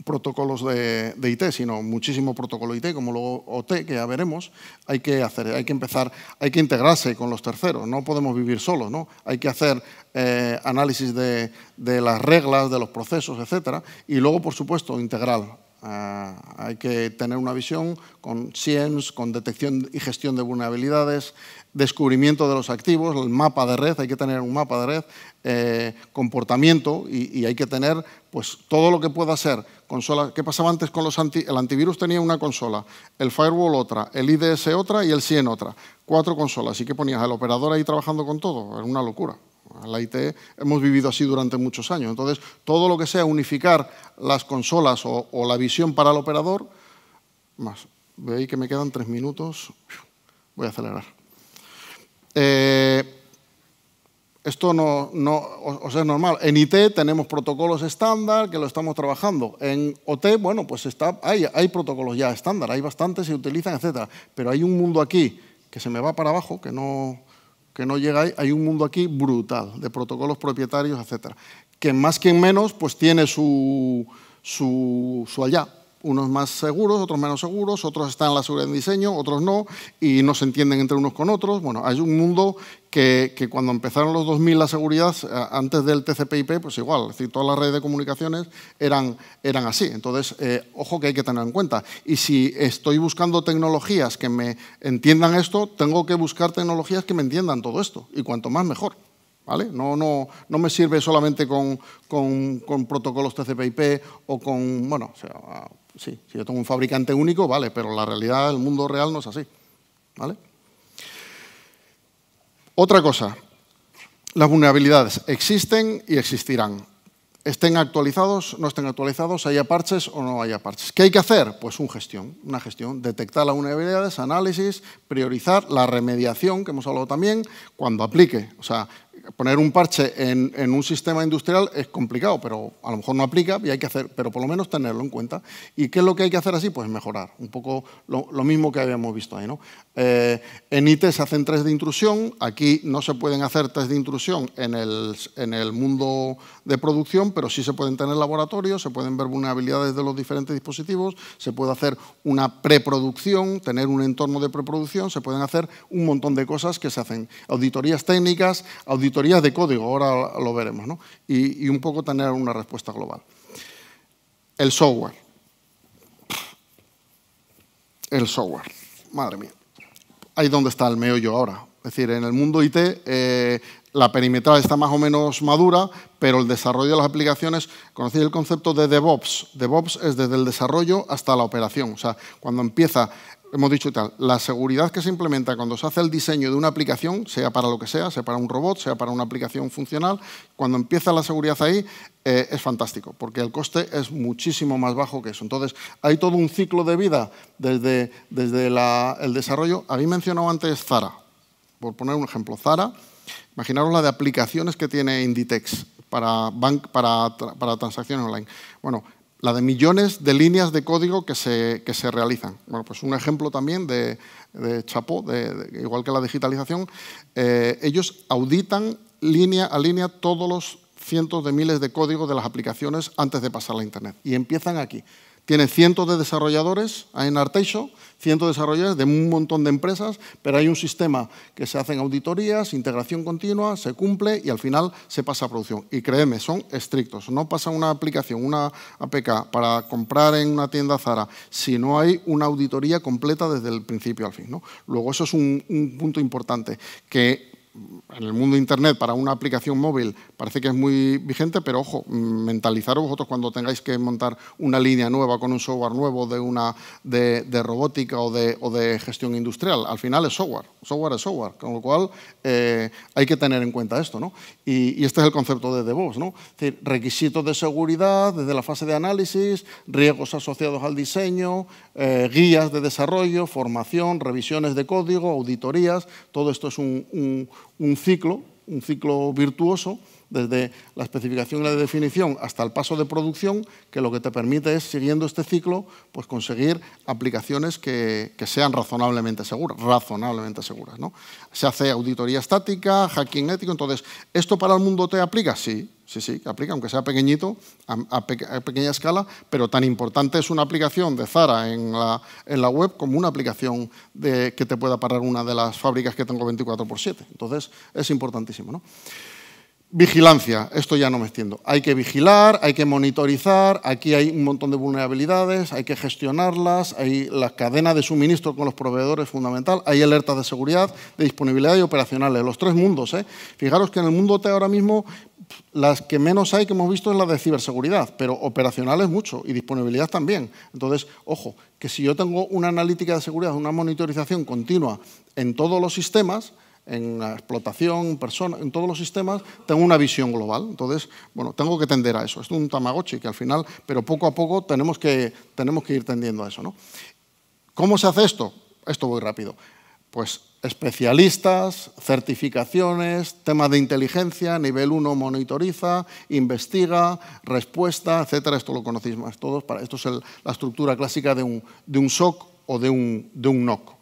protocolos de, IT, sino muchísimo protocolo IT, como luego OT, que ya veremos, hay que hacer, hay que empezar, hay que integrarse con los terceros, no podemos vivir solos, ¿no? Hay que hacer eh, análisis de, las reglas, de los procesos, etcétera, y luego, por supuesto, integrar Ah, hay que tener una visión con SIEMS, con detección y gestión de vulnerabilidades, descubrimiento de los activos, el mapa de red, hay que tener un mapa de red, eh, comportamiento y, hay que tener pues, todo lo que pueda ser. Consola, ¿Qué pasaba antes con los anti, El antivirus tenía una consola, el firewall otra, el IDS otra y el SIEM otra. Cuatro consolas. ¿Y qué ponías? ¿El operador ahí trabajando con todo? Era una locura la IT hemos vivido así durante muchos años. Entonces, todo lo que sea unificar las consolas o, la visión para el operador, más. Veis que me quedan tres minutos. Voy a acelerar. Eh, esto no, es normal. En IT tenemos protocolos estándar que lo estamos trabajando. En OT, bueno, pues está, hay, hay protocolos ya estándar, hay bastantes, se utilizan, etc. Pero hay un mundo aquí que se me va para abajo, que no, que no llega ahí, hay un mundo aquí brutal de protocolos propietarios, etcétera, Que más que en menos, pues tiene su, su, su allá. Unos más seguros, otros menos seguros, otros están en la seguridad en diseño, otros no, y no se entienden entre unos con otros. Bueno, hay un mundo que, cuando empezaron los 2000 la seguridad, eh, antes del TCP/IP, pues igual, es decir, todas las redes de comunicaciones eran, eran así. Entonces, eh, ojo que hay que tener en cuenta. Y si estoy buscando tecnologías que me entiendan esto, tengo que buscar tecnologías que me entiendan todo esto. Y cuanto más, mejor. ¿Vale? No, no, no me sirve solamente con, protocolos TCP/IP o con, bueno, o sea, sí, si yo tengo un fabricante único, vale, pero la realidad, el mundo real no es así. ¿Vale? Otra cosa, las vulnerabilidades existen y existirán. Estén actualizados, no estén actualizados, haya parches o no haya parches. ¿Qué hay que hacer? Pues un gestión, una gestión, detectar las vulnerabilidades, análisis, priorizar la remediación, que hemos hablado también, cuando aplique. O sea, poner un parche en, un sistema industrial es complicado, pero a lo mejor no aplica y hay que hacer, pero por lo menos tenerlo en cuenta. ¿Y qué es lo que hay que hacer así? Pues mejorar, un poco lo, mismo que habíamos visto ahí. ¿no? Eh, en IT se hacen test de intrusión, aquí no se pueden hacer test de intrusión en el, en el mundo de producción, pero sí se pueden tener laboratorios, se pueden ver vulnerabilidades de los diferentes dispositivos, se puede hacer una preproducción, tener un entorno de preproducción, se pueden hacer un montón de cosas que se hacen. Auditorías técnicas, auditorías auditorías de código, ahora lo veremos, ¿no? y, un poco tener una respuesta global. El software. El software. Madre mía. Ahí donde está el meollo ahora. Es decir, en el mundo IT eh, la perimetral está más o menos madura, pero el desarrollo de las aplicaciones, conocéis el concepto de DevOps. DevOps es desde el desarrollo hasta la operación. O sea, cuando empieza hemos dicho tal, la seguridad que se implementa cuando se hace el diseño de una aplicación, sea para lo que sea, sea para un robot, sea para una aplicación funcional, cuando empieza la seguridad ahí eh, es fantástico, porque el coste es muchísimo más bajo que eso. Entonces, hay todo un ciclo de vida desde, desde el desarrollo. había mencionado antes Zara, por poner un ejemplo. Zara, imaginaros la de aplicaciones que tiene Inditex para, para, para transacciones online. Bueno, la de millones de líneas de código que se, que se realizan. Bueno, pues un ejemplo también de, de Chapo, de, igual que la digitalización, eh, ellos auditan línea a línea todos los cientos de miles de códigos de las aplicaciones antes de pasar a Internet. Y empiezan aquí. Tiene cientos de desarrolladores en Arteixo, cientos de desarrolladores de un montón de empresas, pero hay un sistema que se hacen auditorías, integración continua, se cumple y al final se pasa a producción. Y créeme, son estrictos. No pasa una aplicación, una APK para comprar en una tienda Zara si no hay una auditoría completa desde el principio al fin. ¿no? Luego eso es un, un punto importante, que en el mundo de Internet para una aplicación móvil parece que es muy vigente, pero ojo, mentalizaros vosotros cuando tengáis que montar una línea nueva con un software nuevo de, una, de, robótica o de, o de, gestión industrial. Al final es software, software es software, con lo cual eh, hay que tener en cuenta esto. ¿no? Y, este es el concepto de DevOps, ¿no? requisitos de seguridad desde la fase de análisis, riesgos asociados al diseño, eh, guías de desarrollo, formación, revisiones de código, auditorías, todo esto es un un ciclo, un ciclo virtuoso desde la especificación y la definición hasta el paso de producción, que lo que te permite es, siguiendo este ciclo, pues conseguir aplicaciones que, sean razonablemente seguras, razonablemente seguras. Se hace auditoría estática, hacking ético, entonces, ¿esto para el mundo te aplica? Sí, sí, sí, aplica, aunque sea pequeñito, a, pequeña escala, pero tan importante es una aplicación de Zara en la, web como una aplicación de, que te pueda parar una de las fábricas que tengo 24 x 7. Entonces, es importantísimo. Vigilancia, esto ya no me extiendo. Hay que vigilar, hay que monitorizar, aquí hay un montón de vulnerabilidades, hay que gestionarlas, hay la cadena de suministro con los proveedores fundamental, hay alertas de seguridad, de disponibilidad y operacionales, los tres mundos. ¿eh? Fijaros que en el mundo T ahora mismo las que menos hay que hemos visto es la de ciberseguridad, pero operacionales mucho y disponibilidad también. Entonces, ojo, que si yo tengo una analítica de seguridad, una monitorización continua en todos los sistemas, en la explotación, en todos los sistemas, tengo una visión global. Entonces, bueno, tengo que tender a eso. Es un tamagotchi que al final, pero poco a poco tenemos que, tenemos que ir tendiendo a eso. ¿no? ¿Cómo se hace esto? Esto voy rápido. Pues especialistas, certificaciones, temas de inteligencia, nivel 1 monitoriza, investiga, respuesta, etcétera. Esto lo conocéis más todos. Esto es la estructura clásica de un, SOC o de un, de un NOC.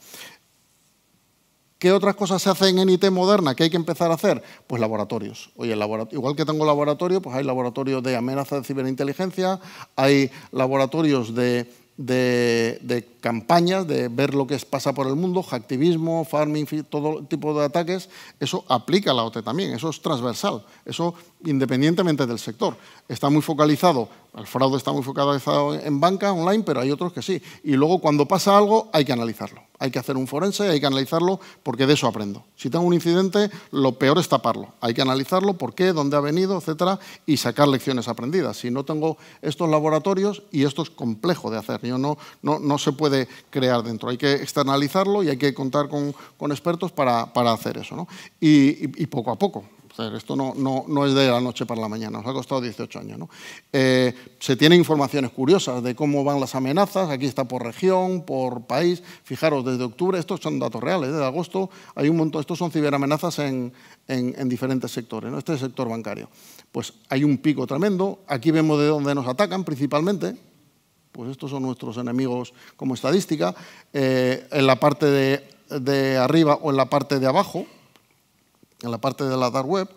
¿Qué otras cosas se hacen en IT moderna? ¿Qué hay que empezar a hacer? Pues laboratorios. Oye, igual que tengo laboratorio, pues hay laboratorios de amenaza de ciberinteligencia, hay laboratorios de campañas, de ver lo que pasa por el mundo, hacktivismo, farming, todo tipo de ataques, eso aplica a la OT también, eso es transversal, eso independientemente del sector está muy focalizado, el fraude está muy focalizado en banca online, pero hay otros que sí. Y luego cuando pasa algo hay que analizarlo. Hay que hacer un forense, hay que analizarlo porque de eso aprendo. Si tengo un incidente, lo peor es taparlo. Hay que analizarlo, por qué, dónde ha venido, etcétera, y sacar lecciones aprendidas. Si no tengo estos laboratorios, y esto es complejo de hacer, yo no, no, no se puede crear dentro. Hay que externalizarlo y hay que contar con, expertos para, hacer eso. y poco a poco esto no, es de la noche para la mañana, nos ha costado 18 años. Eh, se tienen informaciones curiosas de cómo van las amenazas, aquí está por región, por país, fijaros, desde octubre, estos son datos reales, desde agosto hay un montón, estos son ciberamenazas en, diferentes sectores, ¿no? este es el sector bancario. Pues hay un pico tremendo, aquí vemos de dónde nos atacan principalmente, pues estos son nuestros enemigos como estadística, eh, en la parte de arriba o en la parte de abajo, en la parte de la dark web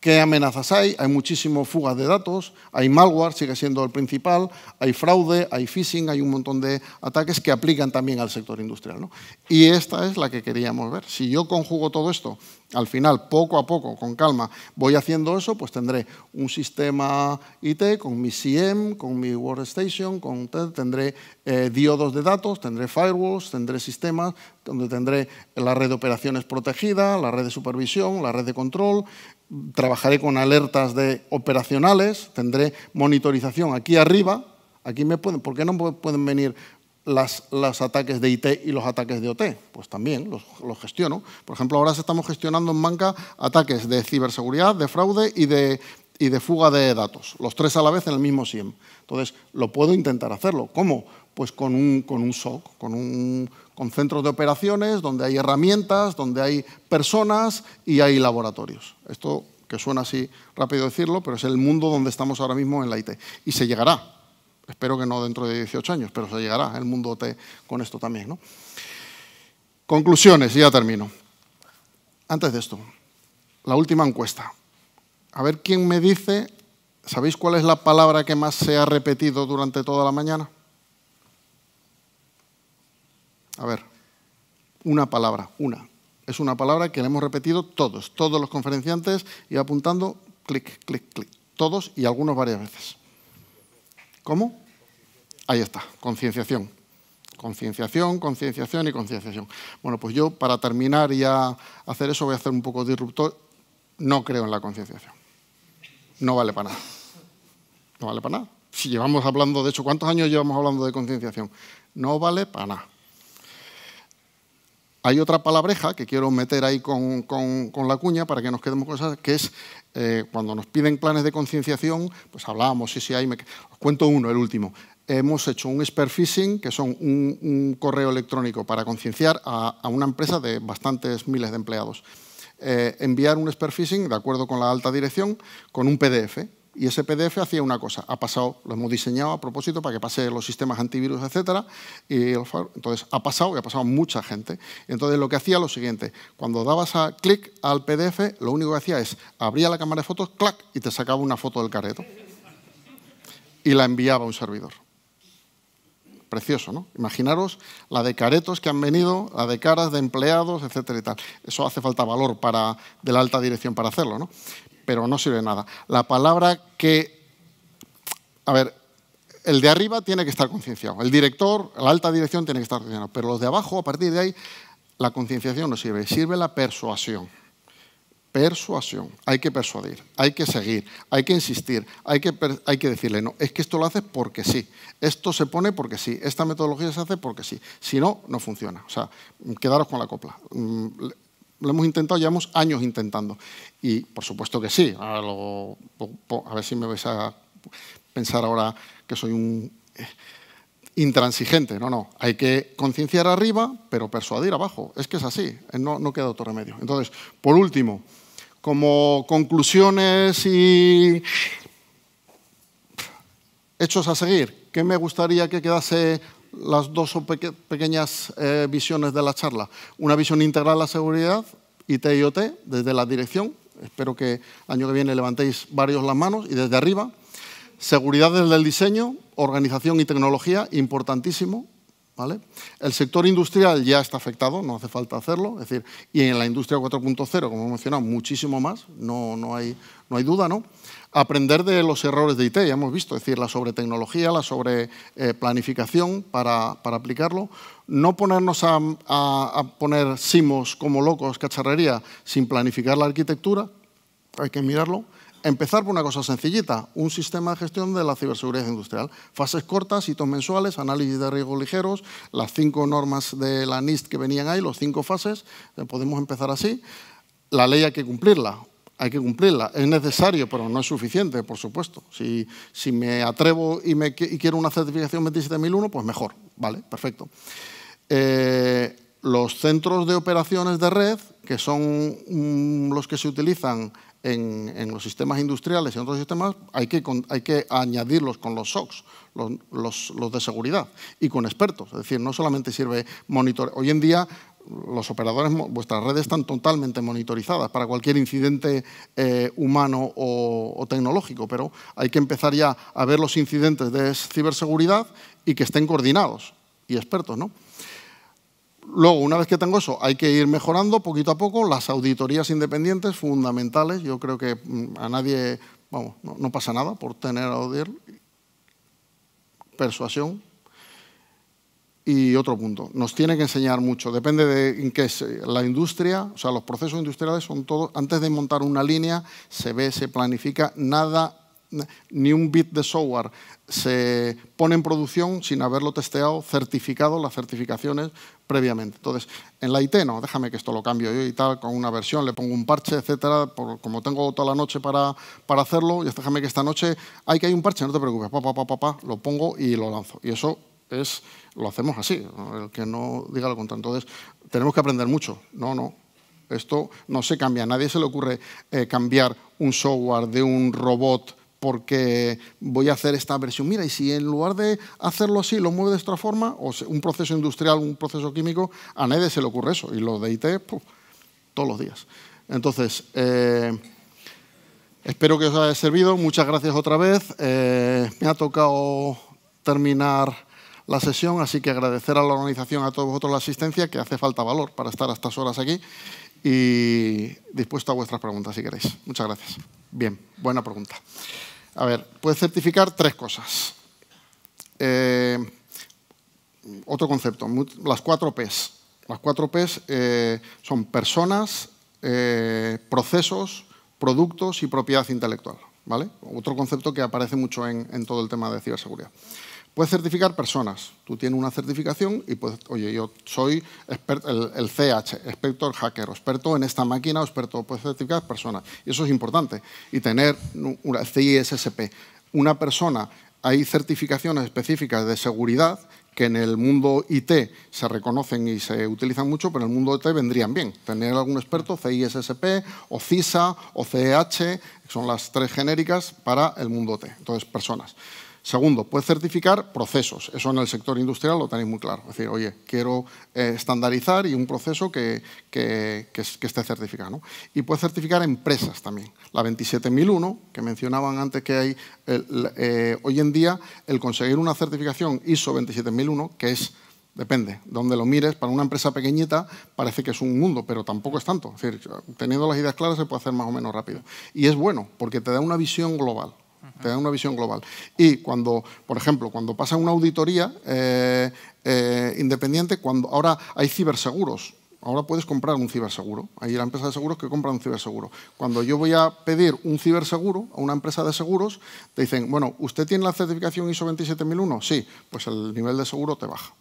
¿Qué amenazas hay? Hay muchísimo fugas de datos, hay malware, sigue siendo el principal, hay fraude, hay phishing, hay un montón de ataques que aplican también al sector industrial. Y esta es la que queríamos ver. Si yo conjugo todo esto, al final, poco a poco, con calma, voy haciendo eso, pues tendré un sistema IT con mi CM, con mi Workstation, con, tendré eh, diodos de datos, tendré firewalls, tendré sistemas donde tendré la red de operaciones protegida, la red de supervisión, la red de control, trabajaré con alertas de operacionales, tendré monitorización aquí arriba, aquí me pueden, ¿por qué no pueden venir las, los ataques de IT y los ataques de OT? Pues también los, gestiono. Por ejemplo, ahora estamos gestionando en banca ataques de ciberseguridad, de fraude y de, de fuga de datos, los tres a la vez en el mismo SIEM. Entonces, lo puedo intentar hacerlo. ¿Cómo? Pues con un, con un SOC, con un, con centros de operaciones, donde hay herramientas, donde hay personas y hay laboratorios. Esto que suena así rápido decirlo, pero es el mundo donde estamos ahora mismo en la IT. Y se llegará, espero que no dentro de 18 años, pero se llegará el mundo T con esto también. ¿no? Conclusiones, ya termino. Antes de esto, la última encuesta. A ver quién me dice, ¿sabéis cuál es la palabra que más se ha repetido durante toda la mañana? A ver, una palabra, una. Es una palabra que le hemos repetido todos, todos los conferenciantes, y apuntando, clic, clic, clic, todos y algunos varias veces. ¿Cómo? Ahí está, concienciación. Concienciación, concienciación y concienciación. Bueno, pues yo para terminar y hacer eso voy a hacer un poco disruptor. No creo en la concienciación. No vale para nada. No vale para nada. Si llevamos hablando, de hecho, ¿cuántos años llevamos hablando de concienciación? No vale para nada. Hay otra palabreja que quiero meter ahí con, la cuña para que nos quedemos con que es eh, cuando nos piden planes de concienciación, pues hablábamos, si si hay me... Os cuento uno, el último. Hemos hecho un phishing que son un, correo electrónico para concienciar a, una empresa de bastantes miles de empleados. Eh, enviar un phishing de acuerdo con la alta dirección, con un PDF y ese PDF hacía una cosa, ha pasado, lo hemos diseñado a propósito para que pase los sistemas antivirus, etcétera, y entonces ha pasado y ha pasado mucha gente. Entonces lo que hacía lo siguiente, cuando dabas a clic al PDF, lo único que hacía es abría la cámara de fotos, clac, y te sacaba una foto del careto y la enviaba a un servidor precioso, ¿no? Imaginaros la de caretos que han venido, la de caras de empleados, etcétera y tal. Eso hace falta valor para, de la alta dirección para hacerlo, ¿no? Pero no sirve nada. La palabra que... A ver, el de arriba tiene que estar concienciado. El director, la alta dirección tiene que estar concienciado. Pero los de abajo, a partir de ahí, la concienciación no sirve. Sirve la persuasión persuasión. Hay que persuadir, hay que seguir, hay que insistir, hay que, hay que decirle, no, es que esto lo haces porque sí, esto se pone porque sí, esta metodología se hace porque sí, si no, no funciona. O sea, quedaros con la copla. Mm, lo hemos intentado, llevamos años intentando. Y por supuesto que sí. a ver si me vais a pensar ahora que soy un eh, intransigente. No, no. Hay que concienciar arriba, pero persuadir abajo. Es que es así. Eh, no, no queda otro remedio. Entonces, por último, como conclusiones y hechos a seguir. ¿Qué me gustaría que quedase las dos pequeñas eh, visiones de la charla? Una visión integral a la seguridad, IT y OT, desde la dirección. Espero que año que viene levantéis varios las manos y desde arriba. Seguridad desde el diseño, organización y tecnología, importantísimo. El sector industrial ya está afectado, no hace falta hacerlo, es decir, y en la industria 4.0, como he mencionado, muchísimo más, no, hay, duda, ¿no? Aprender de los errores de IT, ya hemos visto, es decir, la sobre la sobre eh, planificación para, aplicarlo, no ponernos a, a poner simos como locos, cacharrería, sin planificar la arquitectura, hay que mirarlo, Empezar por una cosa sencillita, un sistema de gestión de la ciberseguridad industrial. Fases cortas, hitos mensuales, análisis de riesgos ligeros, las cinco normas de la NIST que venían ahí, los cinco fases, eh, podemos empezar así. La ley hay que cumplirla, hay que cumplirla. Es necesario, pero no es suficiente, por supuesto. Si, me atrevo y, me, quiero una certificación 27001, pues mejor. Vale, perfecto. Eh, los centros de operaciones de red que son los que se utilizan en, los sistemas industriales y en otros sistemas, hay que, añadirlos con los SOCs, los, de seguridad, y con expertos. Es decir, no solamente sirve monitor Hoy en día los operadores, vuestras redes están totalmente monitorizadas para cualquier incidente eh, humano o, o, tecnológico, pero hay que empezar ya a ver los incidentes de ciberseguridad y que estén coordinados y expertos, ¿no? Luego, una vez que tengo eso, hay que ir mejorando poquito a poco las auditorías independientes fundamentales. Yo creo que mm, a nadie, vamos, no, pasa nada por tener audir. persuasión. Y otro punto, nos tiene que enseñar mucho. Depende de en qué es la industria, o sea, los procesos industriales son todos, antes de montar una línea, se ve, se planifica, nada ni un bit de software se pone en producción sin haberlo testeado, certificado, las certificaciones previamente. Entonces, en la IT no, déjame que esto lo cambio yo y tal, con una versión, le pongo un parche, etcétera, como tengo toda la noche para, hacerlo, y déjame que esta noche hay que hay un parche, no te preocupes, papá, papá, papá, lo pongo y lo lanzo. Y eso es, lo hacemos así, el que no diga lo contrario. Entonces, tenemos que aprender mucho. No, no, esto no se cambia. A nadie se le ocurre eh, cambiar un software de un robot porque voy a hacer esta versión. Mira, y si en lugar de hacerlo así, lo mueve de otra forma, o un proceso industrial, un proceso químico, a nadie se le ocurre eso. Y lo de IT, todos los días. Entonces, eh, espero que os haya servido. Muchas gracias otra vez. Eh, me ha tocado terminar la sesión, así que agradecer a la organización, a todos vosotros la asistencia, que hace falta valor para estar a estas horas aquí y dispuesto a vuestras preguntas si queréis. Muchas gracias. Bien, buena pregunta. A ver, puedes certificar tres cosas. Eh, otro concepto, las cuatro Ps. Las cuatro Ps eh, son personas, eh, procesos, productos y propiedad intelectual. ¿vale? Otro concepto que aparece mucho en todo el tema de ciberseguridad. Puedes certificar personas. Tú tienes una certificación y puedes, oye, yo soy experto el, CH, experto hacker, experto en esta máquina, o experto, puedes certificar personas. Y eso es importante. Y tener una CISSP. Una persona, hay certificaciones específicas de seguridad que en el mundo IT se reconocen y se utilizan mucho, pero en el mundo IT vendrían bien. Tener algún experto, CISSP o CISA o CEH, que son las tres genéricas para el mundo IT. Entonces, personas. Segundo, puedes certificar procesos. Eso en el sector industrial lo tenéis muy claro. Es decir, oye, quiero eh, estandarizar y un proceso que, esté certificado. Y puede certificar empresas también. La 27001, que mencionaban antes que hay eh, hoy en día, el conseguir una certificación ISO 27001, que es Depende, donde lo mires, para una empresa pequeñita parece que es un mundo, pero tampoco es tanto. Es decir, teniendo las ideas claras se puede hacer más o menos rápido. Y es bueno, porque te da una visión global te dan una visión global. Y cuando, por ejemplo, cuando pasa una auditoría eh, eh, independiente, cuando ahora hay ciberseguros, ahora puedes comprar un ciberseguro. Hay la empresa de seguros que compra un ciberseguro. Cuando yo voy a pedir un ciberseguro a una empresa de seguros, te dicen, bueno, ¿usted tiene la certificación ISO 27001? Sí, pues el nivel de seguro te baja.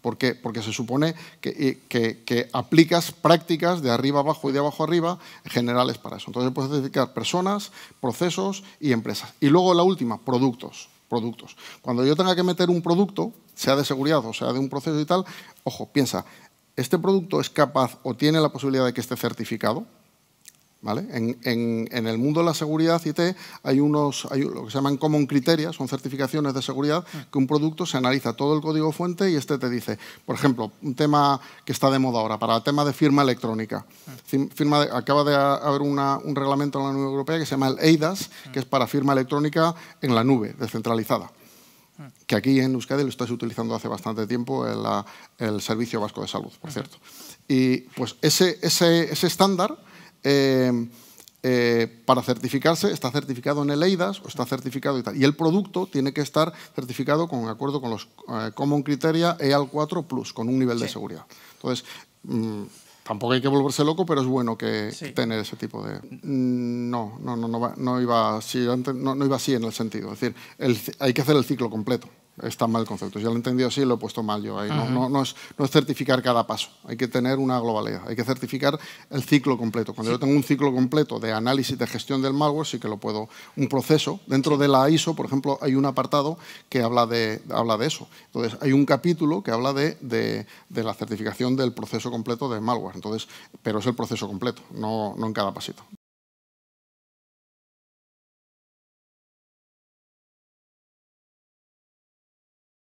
Porque se supone que, aplicas prácticas de arriba abajo y de abajo arriba generales para eso. Entonces puedes certificar personas, procesos y empresas. Y luego la última, productos. productos. Cuando yo tenga que meter un producto, sea de seguridad o sea de un proceso y tal, ojo, piensa, ¿este producto es capaz o tiene la posibilidad de que esté certificado? En, el mundo de la seguridad IT hay unos, lo que se llaman common criteria, son certificaciones de seguridad, ah. que un producto se analiza todo el código fuente y este te dice, por ejemplo, un tema que está de moda ahora, para el tema de firma electrónica. Ah. Firma acaba de haber un reglamento en la Unión Europea que se llama el EIDAS, ah. que es para firma electrónica en la nube, descentralizada que aquí en Euskadi lo estáis utilizando hace bastante tiempo el, el Servicio Vasco de Salud, por cierto. Y pues ese, ese estándar para certificarse está certificado en el EIDAS o está certificado y tal. Y el producto tiene que estar certificado con acuerdo con los Common Criteria EAL 4 Plus, con un nivel de seguridad. Entonces, tampoco hay que volverse loco, pero es bueno que tener ese tipo de... No, no, no, no, no, iba así, no, iba así en el sentido. Es decir, hay que hacer el ciclo completo está mal el concepto. Si ya lo he entendido así, lo he puesto mal yo No, es, certificar cada paso, hay que tener una globalidad, hay que certificar el ciclo completo. Cuando yo tengo un ciclo completo de análisis de gestión del malware, sí que lo puedo, un proceso. Dentro de la ISO, por ejemplo, hay un apartado que habla de, habla de eso. Entonces, hay un capítulo que habla de, de la certificación del proceso completo de malware. Entonces, pero es el proceso completo, no, no en cada pasito.